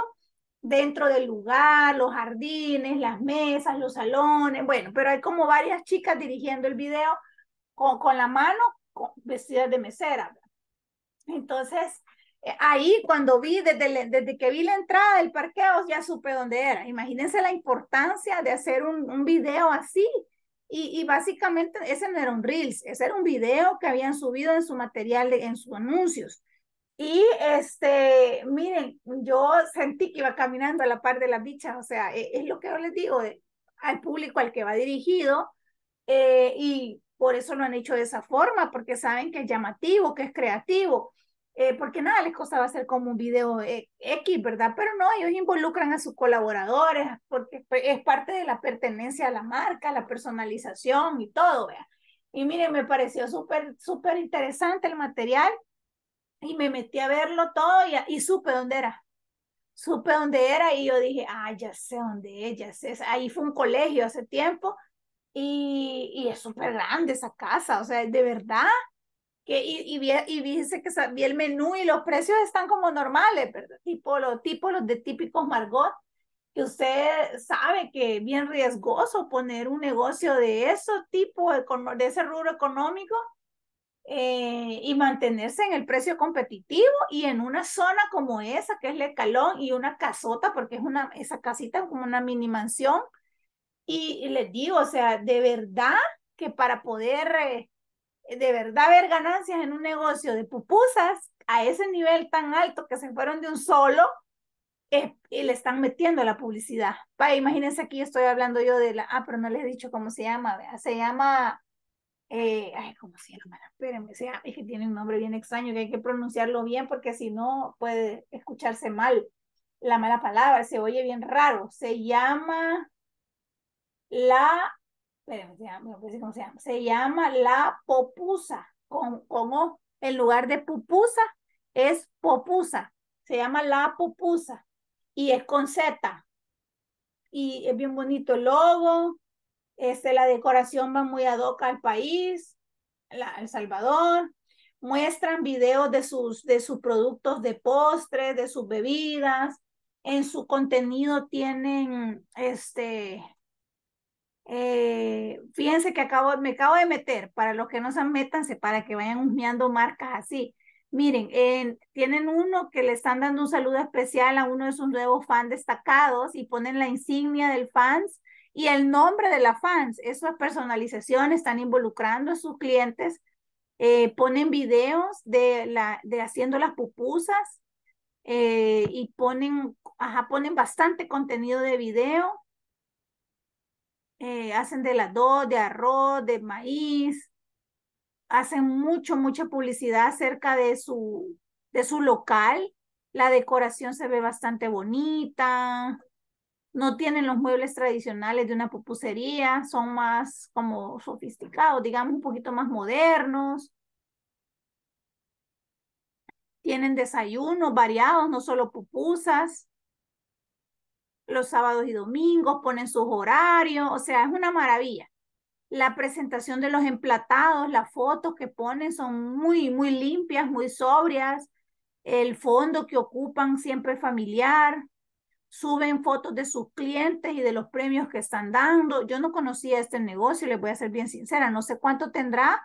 dentro del lugar, los jardines, las mesas, los salones, bueno, pero hay como varias chicas dirigiendo el video con, con la mano con, vestidas de mesera. Entonces, eh, ahí cuando vi, desde, desde que vi la entrada del parqueo, ya supe dónde era. Imagínense la importancia de hacer un, un video así. Y, y, básicamente ese no era un Reels, ese era un video que habían subido en su material, en sus anuncios. Y este, miren, yo sentí que iba caminando a la par de las bichas, o sea, e, es, lo que yo les digo al público al que va dirigido, eh, y por eso lo han hecho de esa forma, porque saben que es llamativo, que es creativo, eh, porque nada les costaba hacer como un video eh, X, ¿verdad? Pero no, ellos involucran a sus colaboradores, porque es parte de la pertenencia a la marca, la personalización y todo, ¿vea? Y miren, me pareció súper, súper interesante el material y me metí a verlo todo y, y supe dónde era. Supe dónde era y yo dije, ah, ya sé dónde es, ya Ahí fue un colegio hace tiempo y, es súper grande esa casa, o sea, de verdad. Que, y, y, vi, y que vi el menú y los precios están como normales, ¿verdad? Tipo los, tipo los de típicos Margot, que usted sabe que es bien riesgoso poner un negocio de eso tipo, de ese rubro económico eh, y mantenerse en el precio competitivo y en una zona como esa, que es Lecalón y una casota, porque es una, esa casita como una mini mansión. Y, les digo, o sea, de verdad que para poder, eh, de verdad ver ganancias en un negocio de pupusas a ese nivel tan alto que se fueron de un solo, eh, y le están metiendo la publicidad. imagínense aquí estoy hablando yo de la, ah, pero no les he dicho cómo se llama, se llama eh, ay, ¿cómo se llama? Espérenme, es que tiene un nombre bien extraño que hay que pronunciarlo bien porque si no puede escucharse mal la mala palabra, se oye bien raro. Se llama la, espérenme, se llama, se llama, la popusa, como con en lugar de pupusa, es popusa, se llama la popusa y es con Z. Y es bien bonito el logo, este, la decoración va muy ad al país, la, El Salvador. Muestran videos de sus, de sus productos de postres, de sus bebidas. En su contenido tienen, este, eh, fíjense que acabo, me acabo de meter, para los que no se métanse, para que vayan husmeando marcas así. Miren, tienen uno que le están dando un saludo especial a uno de sus nuevos fans destacados y ponen la insignia del fans y el nombre de la fans, esas personalizaciones están involucrando a sus clientes, eh, ponen videos de, la, de haciendo las pupusas eh, y ponen, ajá, ponen bastante contenido de video. Eh, hacen de la dos, de arroz, de maíz, hacen mucho, mucha publicidad acerca de su, de su local. La decoración se ve bastante bonita no tienen los muebles tradicionales de una pupusería, son más como sofisticados, digamos un poquito más modernos. Tienen desayunos variados, no solo pupusas. Los sábados y domingos ponen sus horarios, o sea, es una maravilla. La presentación de los emplatados, las fotos que ponen son muy, muy limpias, muy sobrias. El fondo que ocupan siempre es familiar, suben fotos de sus clientes y de los premios que están dando. Yo no conocía este negocio, les voy a ser bien sincera, no sé cuánto tendrá,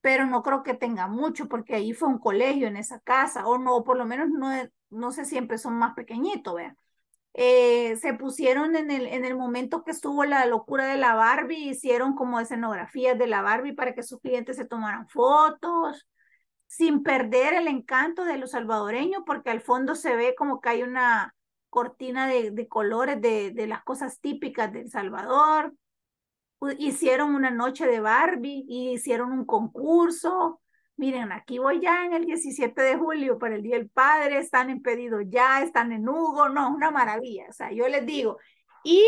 pero no creo que tenga mucho porque ahí fue un colegio en esa casa, o no, por lo menos no, no sé, siempre son más pequeñitos, vean. Eh, se pusieron en el, en el momento que estuvo la locura de la Barbie, hicieron como escenografías de la Barbie para que sus clientes se tomaran fotos, sin perder el encanto de los salvadoreños, porque al fondo se ve como que hay una, cortina de, de colores de, de, las cosas típicas de El Salvador. Hicieron una noche de Barbie y hicieron un concurso. Miren, aquí voy ya en el 17 de julio para el Día del Padre, están en pedido ya, están en Hugo, no, una maravilla. O sea, yo les digo, y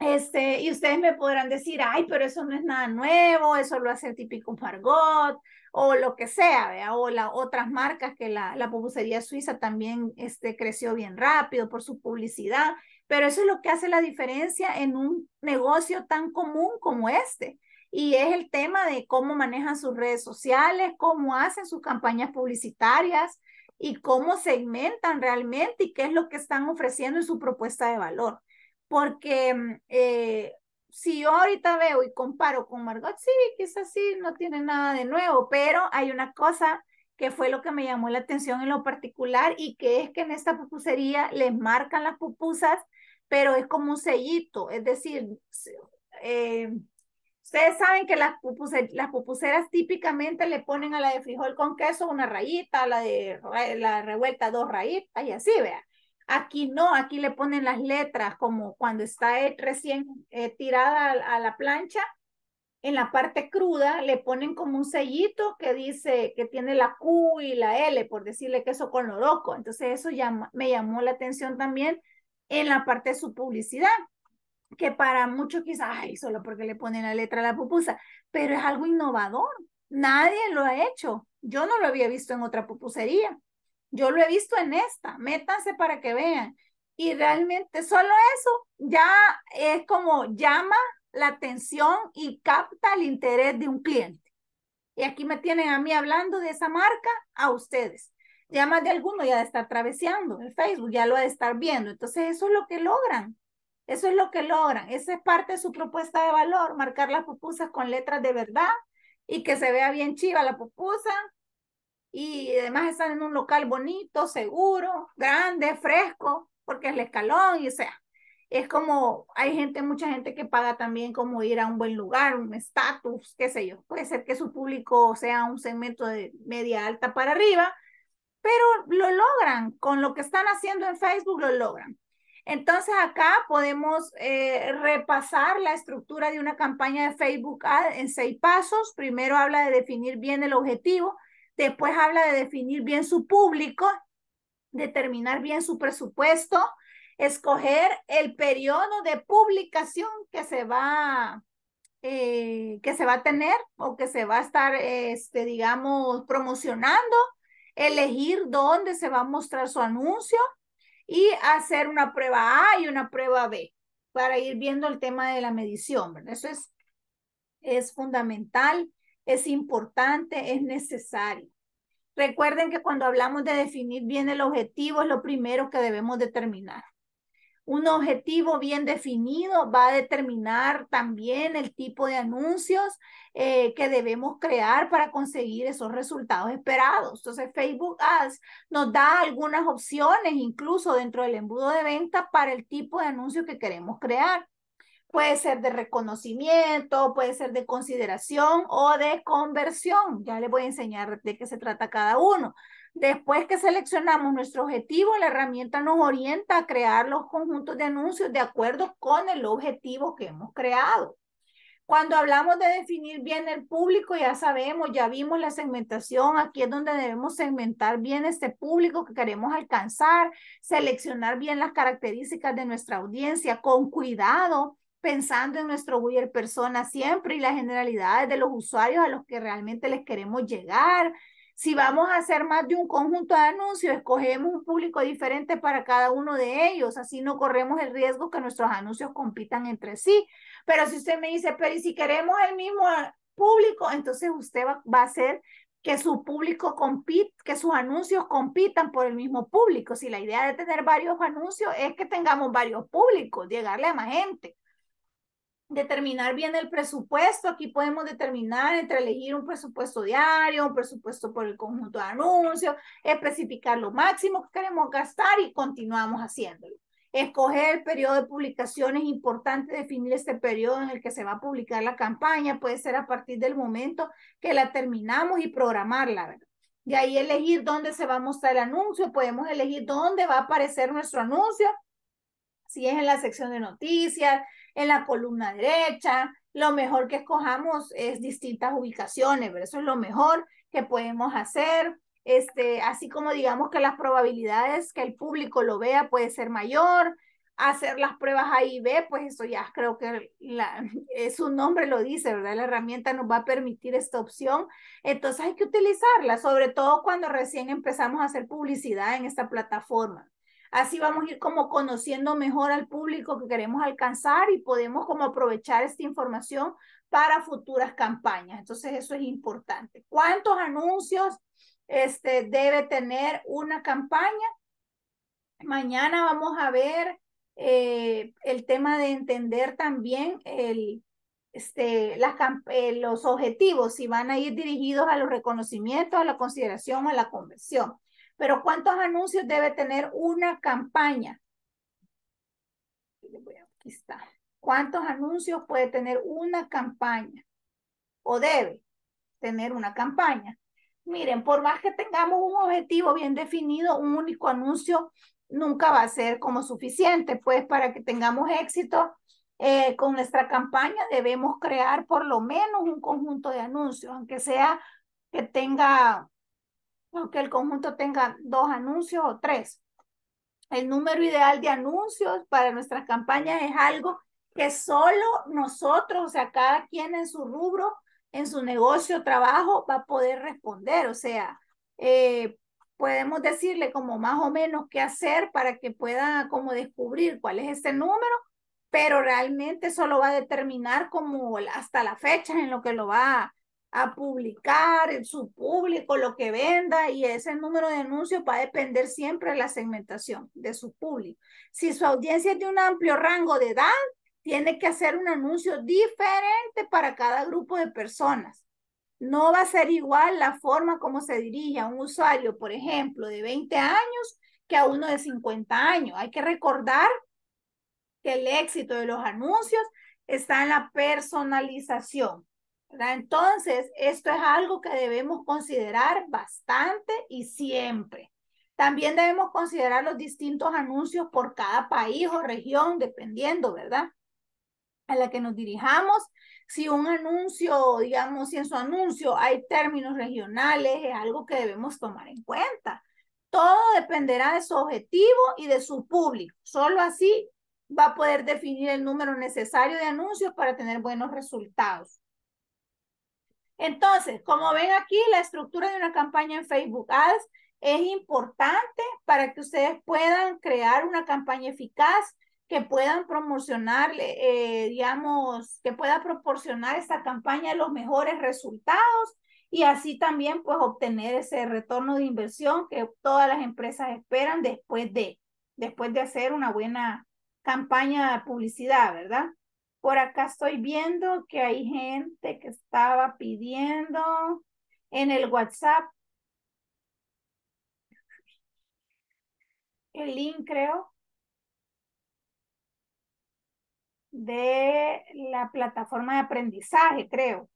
este, y ustedes me podrán decir, ay, pero eso no es nada nuevo, eso lo hace el típico Fargot, o lo que sea, ¿vea? o las otras marcas que la, la suiza también este, creció bien rápido por su publicidad, pero eso es lo que hace la diferencia en un negocio tan común como este. Y es el tema de cómo manejan sus redes sociales, cómo hacen sus campañas publicitarias y cómo segmentan realmente y qué es lo que están ofreciendo en su propuesta de valor. Porque mm, eh, si yo ahorita veo y comparo con Margot, sí, quizás sí, no tiene nada de nuevo, pero hay una cosa que fue lo que me llamó la atención en lo particular y que es que en esta pupusería les marcan las pupusas, pero es como un sellito, es decir, eh, ustedes saben que las, las pupuseras típicamente le ponen a la de frijol con queso una rayita, a la de la revuelta dos rayitas y así, vean. Aquí no, aquí le ponen las letras como cuando está eh, recién eh, tirada a, la plancha. En la parte cruda le ponen como un sellito que dice que tiene la Q y la L, por decirle que eso con lo loco. Entonces eso me llamó la atención también en la parte de su publicidad, que para muchos quizás, ay, solo porque le ponen la letra a la pupusa, pero es algo innovador. Nadie lo ha hecho. Yo no lo había visto en otra pupusería. Yo lo he visto en esta, métanse para que vean. Y realmente solo eso ya es como llama la atención y capta el interés de un cliente. Y aquí me tienen a mí hablando de esa marca a ustedes. Ya más de alguno ya de estar traveseando el Facebook, ya lo ha de estar viendo. Entonces eso es lo que logran. Eso es lo que logran. Esa es parte de su propuesta de valor, marcar las pupusas con letras de verdad y que se vea bien chiva la pupusa, y además están en un local bonito, seguro, grande, fresco, porque es el escalón y o sea, es como hay gente, mucha gente que paga también como ir a un buen lugar, un estatus, qué sé yo. Puede ser que su público sea un segmento de media alta para arriba, pero lo logran, con lo que están haciendo en Facebook lo logran. Entonces acá podemos eh, repasar la estructura de una campaña de Facebook ah, en seis pasos. Primero habla de definir bien el objetivo, Después habla de definir bien su público, determinar bien su presupuesto, escoger el periodo de publicación que se va, eh, que se va a tener o que se va a estar, este, digamos, promocionando, elegir dónde se va a mostrar su anuncio y hacer una prueba A y una prueba B para ir viendo el tema de la medición. Eso es, es fundamental es importante, es necesario. Recuerden que cuando hablamos de definir bien el objetivo es lo primero que debemos determinar. Un objetivo bien definido va a determinar también el tipo de anuncios eh, que debemos crear para conseguir esos resultados esperados. Entonces, Facebook Ads nos da algunas opciones, incluso dentro del embudo de venta, para el tipo de anuncio que queremos crear. Puede ser de reconocimiento, puede ser de consideración o de conversión. Ya les voy a enseñar de qué se trata cada uno. Después que seleccionamos nuestro objetivo, la herramienta nos orienta a crear los conjuntos de anuncios de acuerdo con el objetivo que hemos creado. Cuando hablamos de definir bien el público, ya sabemos, ya vimos la segmentación, aquí es donde debemos segmentar bien este público que queremos alcanzar, seleccionar bien las características de nuestra audiencia con cuidado, pensando en nuestro buyer persona siempre y las generalidades de los usuarios a los que realmente les queremos llegar. Si vamos a hacer más de un conjunto de anuncios, escogemos un público diferente para cada uno de ellos, así no corremos el riesgo que nuestros anuncios compitan entre sí. Pero si usted me dice, pero si queremos el mismo público, entonces usted va, a hacer que su público compite, que sus anuncios compitan por el mismo público. Si la idea de tener varios anuncios es que tengamos varios públicos, llegarle a más gente determinar bien el presupuesto. Aquí podemos determinar entre elegir un presupuesto diario, un presupuesto por el conjunto de anuncios, especificar lo máximo que queremos gastar y continuamos haciéndolo. Escoger el periodo de publicación es importante definir este periodo en el que se va a publicar la campaña. Puede ser a partir del momento que la terminamos y programarla, De ahí elegir dónde se va a mostrar el anuncio. Podemos elegir dónde va a aparecer nuestro anuncio si es en la sección de noticias, en la columna derecha, lo mejor que escojamos es distintas ubicaciones, pero eso es lo mejor que podemos hacer. Este, así como digamos que las probabilidades que el público lo vea puede ser mayor, hacer las pruebas A y B, pues eso ya creo que su nombre lo dice, ¿verdad? La herramienta nos va a permitir esta opción. Entonces hay que utilizarla, sobre todo cuando recién empezamos a hacer publicidad en esta plataforma. Así vamos a ir como conociendo mejor al público que queremos alcanzar y podemos como aprovechar esta información para futuras campañas. Entonces eso es importante. ¿Cuántos anuncios este, debe tener una campaña? Mañana vamos a ver eh, el tema de entender también el, este, eh, los objetivos, si van a ir dirigidos a los reconocimientos, a la consideración o a la conversión. Pero ¿cuántos anuncios debe tener una campaña? ¿Cuántos anuncios puede tener una campaña? O debe tener una campaña. Miren, por más que tengamos un objetivo bien definido, un único anuncio nunca va a ser como suficiente. Pues para que tengamos éxito eh, con nuestra campaña debemos crear por lo menos un conjunto de anuncios, aunque sea que tenga aunque el conjunto tenga dos anuncios o tres. El número ideal de anuncios para nuestras campañas es algo que solo nosotros, o sea, cada quien en su rubro, en su negocio, trabajo, va a poder responder. O sea, eh, podemos decirle como más o menos qué hacer para que pueda como descubrir cuál es ese número, pero realmente solo va a determinar como hasta la fecha en lo que lo va a a publicar en su público, lo que venda, y ese número de anuncios va a depender siempre de la segmentación de su público. Si su audiencia es de un amplio rango de edad, tiene que hacer un anuncio diferente para cada grupo de personas. No va a ser igual la forma como se dirige a un usuario, por ejemplo, de 20 años que a uno de 50 años. Hay que recordar que el éxito de los anuncios está en la personalización entonces, esto es algo que debemos considerar bastante y siempre. También debemos considerar los distintos anuncios por cada país o región, dependiendo, ¿verdad? A la que nos dirijamos. Si un anuncio, digamos, si en su anuncio hay términos regionales, es algo que debemos tomar en cuenta. Todo dependerá de su objetivo y de su público. Solo así va a poder definir el número necesario de anuncios para tener buenos resultados. Entonces, como ven aquí, la estructura de una campaña en Facebook Ads es importante para que ustedes puedan crear una campaña eficaz, que puedan promocionar, eh, digamos, que pueda proporcionar esta campaña los mejores resultados y así también pues obtener ese retorno de inversión que todas las empresas esperan después de, después de hacer una buena campaña de publicidad, ¿verdad? Por acá estoy viendo que hay gente que estaba pidiendo en el WhatsApp. El link, creo. De la plataforma de aprendizaje, creo.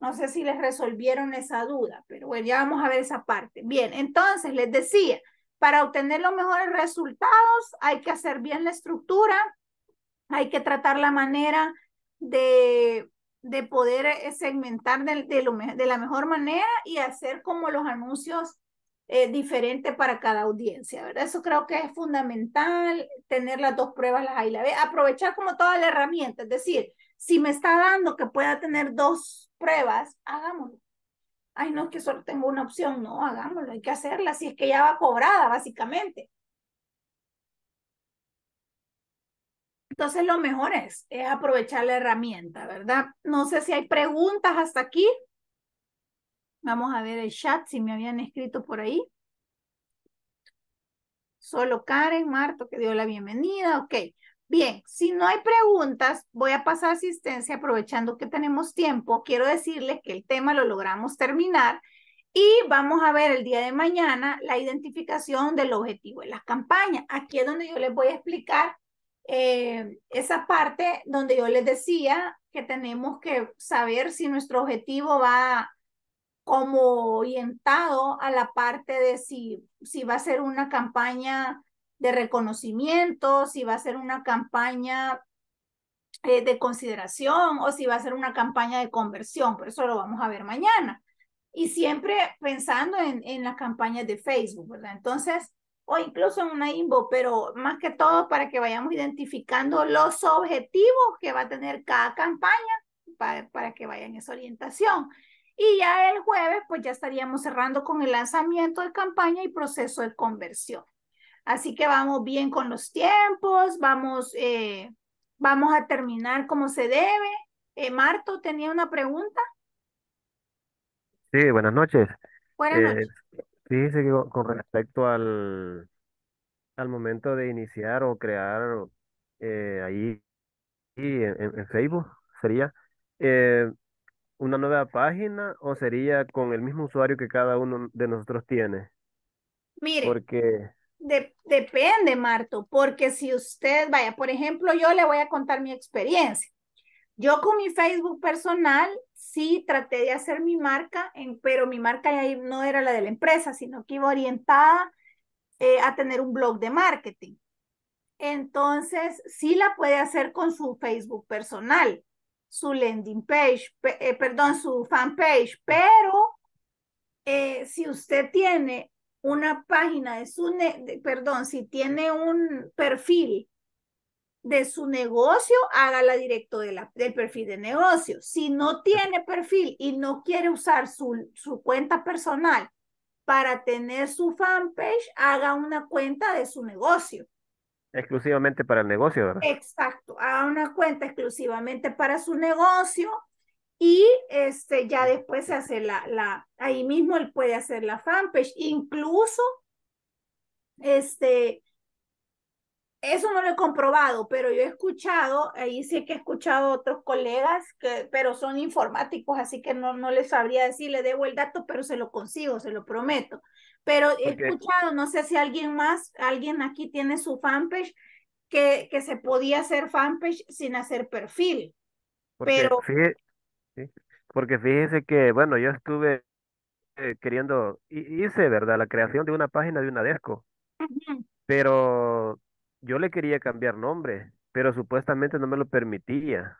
No sé si les resolvieron esa duda, pero bueno, ya vamos a ver esa parte. Bien, entonces les decía, para obtener los mejores resultados hay que hacer bien la estructura, hay que tratar la manera de, de poder eh, segmentar de, la mejor manera y hacer como los anuncios eh, diferentes para cada audiencia, ¿verdad? Eso creo que es fundamental, tener las dos pruebas, las A la aprovechar como toda la herramienta, es decir, si me está dando que pueda tener dos pruebas, hagámoslo. Ay, no, es que solo tengo una opción, no, hagámoslo, hay que hacerla, si es que ya va cobrada, básicamente. Entonces lo mejor es, aprovechar la herramienta, ¿verdad? No sé si hay preguntas hasta aquí. Vamos a ver el chat, si me habían escrito por ahí. Solo Karen, Marto, que dio la bienvenida. Ok, bien, si no hay preguntas, voy a pasar asistencia aprovechando que tenemos tiempo. Quiero decirles que el tema lo logramos terminar y vamos a ver el día de mañana la identificación del objetivo de las campañas. Aquí es donde yo les voy a explicar eh, esa parte donde yo les decía que tenemos que saber si nuestro objetivo va como orientado a la parte de si, si va a ser una campaña de reconocimiento, si va a ser una campaña eh, de consideración o si va a ser una campaña de conversión, por eso lo vamos a ver mañana. Y siempre pensando en, en las campañas de Facebook, ¿verdad? Entonces, o incluso en una INVO, pero más que todo para que vayamos identificando los objetivos que va a tener cada campaña para, para que vayan esa orientación. Y ya el jueves, pues ya estaríamos cerrando con el lanzamiento de campaña y proceso de conversión. Así que vamos bien con los tiempos, vamos, eh, vamos a terminar como se debe. Eh, Marto tenía una pregunta. Sí, buenas noches. Buenas eh, noches. Sí, que con, respecto al, al momento de iniciar o crear eh, ahí en, Facebook, sería eh, una nueva página o sería con el mismo usuario que cada uno de nosotros tiene. Mire, Porque, depende, Marto, porque si usted, vaya, por ejemplo, yo le voy a contar mi experiencia. Yo con mi Facebook personal sí traté de hacer mi marca, pero mi marca ahí no era la de la empresa, sino que iba orientada eh, a tener un blog de marketing. Entonces, sí la puede hacer con su Facebook personal, su landing page, eh, perdón, su fan page, pero eh, si usted tiene una página de su, perdón, si tiene un perfil de su negocio, hágala directo de la, del perfil de negocio. Si no tiene perfil y no quiere usar su, su cuenta personal para tener su fanpage, haga una cuenta de su negocio. Exclusivamente para el negocio, ¿verdad? Exacto, haga una cuenta exclusivamente para su negocio y este ya después se hace la, la ahí mismo él puede hacer la fanpage. Incluso, este, eso no lo he comprobado, pero yo he escuchado, ahí sí que he escuchado otros colegas, que, pero son informáticos, así que no, no les sabría decir, le debo el dato, pero se lo consigo, se lo prometo. Pero he escuchado, no sé si alguien más, alguien aquí tiene su fanpage, que, que se podía hacer fanpage sin hacer perfil. Porque, pero... porque fíjese que, bueno, yo estuve eh, queriendo, hice, ¿verdad? La creación de una página de una desco. Pero yo le quería cambiar nombre, pero supuestamente no me lo permitía.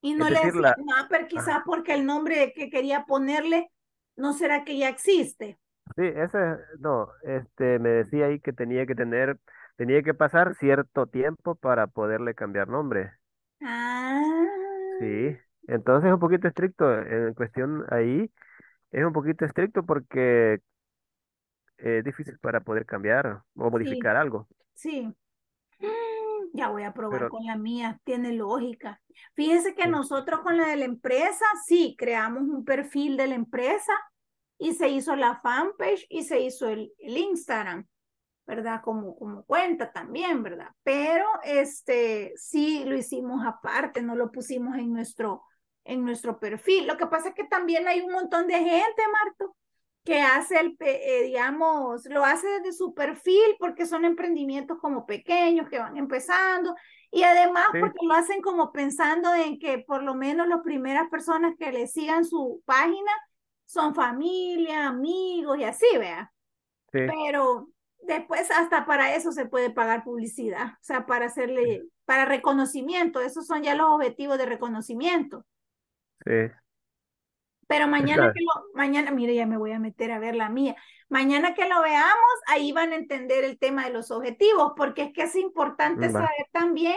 Y no le decía, no, pero porque el nombre que quería ponerle, ¿no será que ya existe? Sí, ese, no, este, me decía ahí que tenía que tener, tenía que pasar cierto tiempo para poderle cambiar nombre. Ah. Sí, entonces es un poquito estricto en cuestión ahí, es un poquito estricto porque es difícil para poder cambiar o modificar algo. Sí. Ya voy a probar con la mía, tiene lógica. Fíjense que nosotros con la de la empresa, sí, creamos un perfil de la empresa y se hizo la fanpage y se hizo el, Instagram, ¿verdad? Como, como cuenta también, ¿verdad? Pero este, sí lo hicimos aparte, no lo pusimos en nuestro, en nuestro perfil. Lo que pasa es que también hay un montón de gente, Marto, que hace, el, eh, digamos, lo hace desde su perfil porque son emprendimientos como pequeños que van empezando y además porque lo hacen como pensando en que por lo menos las primeras personas que le sigan su página son familia, amigos y así, vea. Pero después hasta para eso se puede pagar publicidad, o sea, para hacerle, para reconocimiento, esos son ya los objetivos de reconocimiento. Sí. Pero mañana que lo, mañana, mire, ya me voy a meter a ver la mía. Mañana que lo veamos, ahí van a entender el tema de los objetivos, porque es que es importante mm, saber también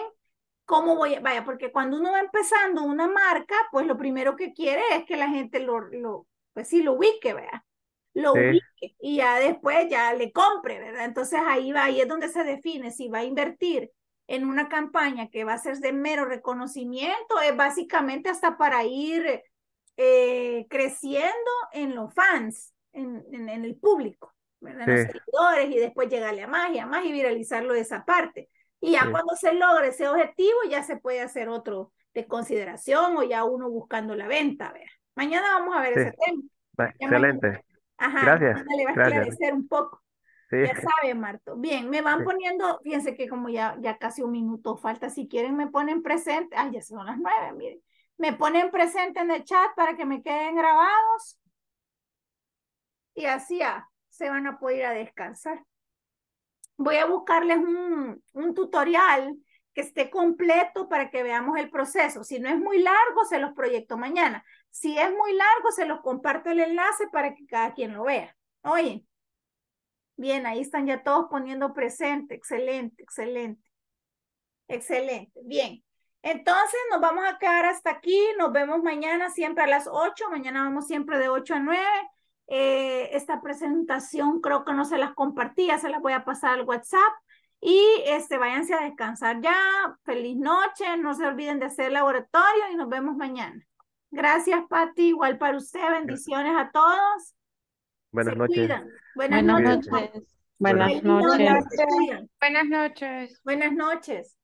cómo voy, vaya, porque cuando uno va empezando una marca, pues lo primero que quiere es que la gente lo, lo pues sí, lo ubique, vea, lo ubique y ya después ya le compre, ¿verdad? Entonces ahí va, ahí es donde se define si va a invertir en una campaña que va a ser de mero reconocimiento, es básicamente hasta para ir eh, eh, creciendo en los fans, en, en, el público, ¿verdad? los seguidores, y después llegarle a más y a más y viralizarlo de esa parte. Y ya cuando se logre ese objetivo, ya se puede hacer otro de consideración o ya uno buscando la venta. vea Mañana vamos a ver ese tema. excelente. gracias. un poco. Ya sabe Marto. Bien, me van poniendo, fíjense que como ya, ya casi un minuto falta, si quieren me ponen presente, ay ya son las nueve, miren. Me ponen presente en el chat para que me queden grabados. Y así ya se van a poder a descansar. Voy a buscarles un, un tutorial que esté completo para que veamos el proceso. Si no es muy largo, se los proyecto mañana. Si es muy largo, se los comparto el enlace para que cada quien lo vea. Oye, bien, ahí están ya todos poniendo presente. Excelente, excelente. Excelente, bien. Entonces nos vamos a quedar hasta aquí. Nos vemos mañana siempre a las 8. Mañana vamos siempre de 8 a 9. Eh, esta presentación creo que no se las compartí, se las voy a pasar al WhatsApp. Y este, váyanse a descansar ya. Feliz noche. No se olviden de hacer el laboratorio y nos vemos mañana. Gracias, Pati. Igual para usted. Bendiciones a todos. Buenas noches. Buenas, noches. Buenas noches. Buenas noches. Buenas noches. Buenas noches.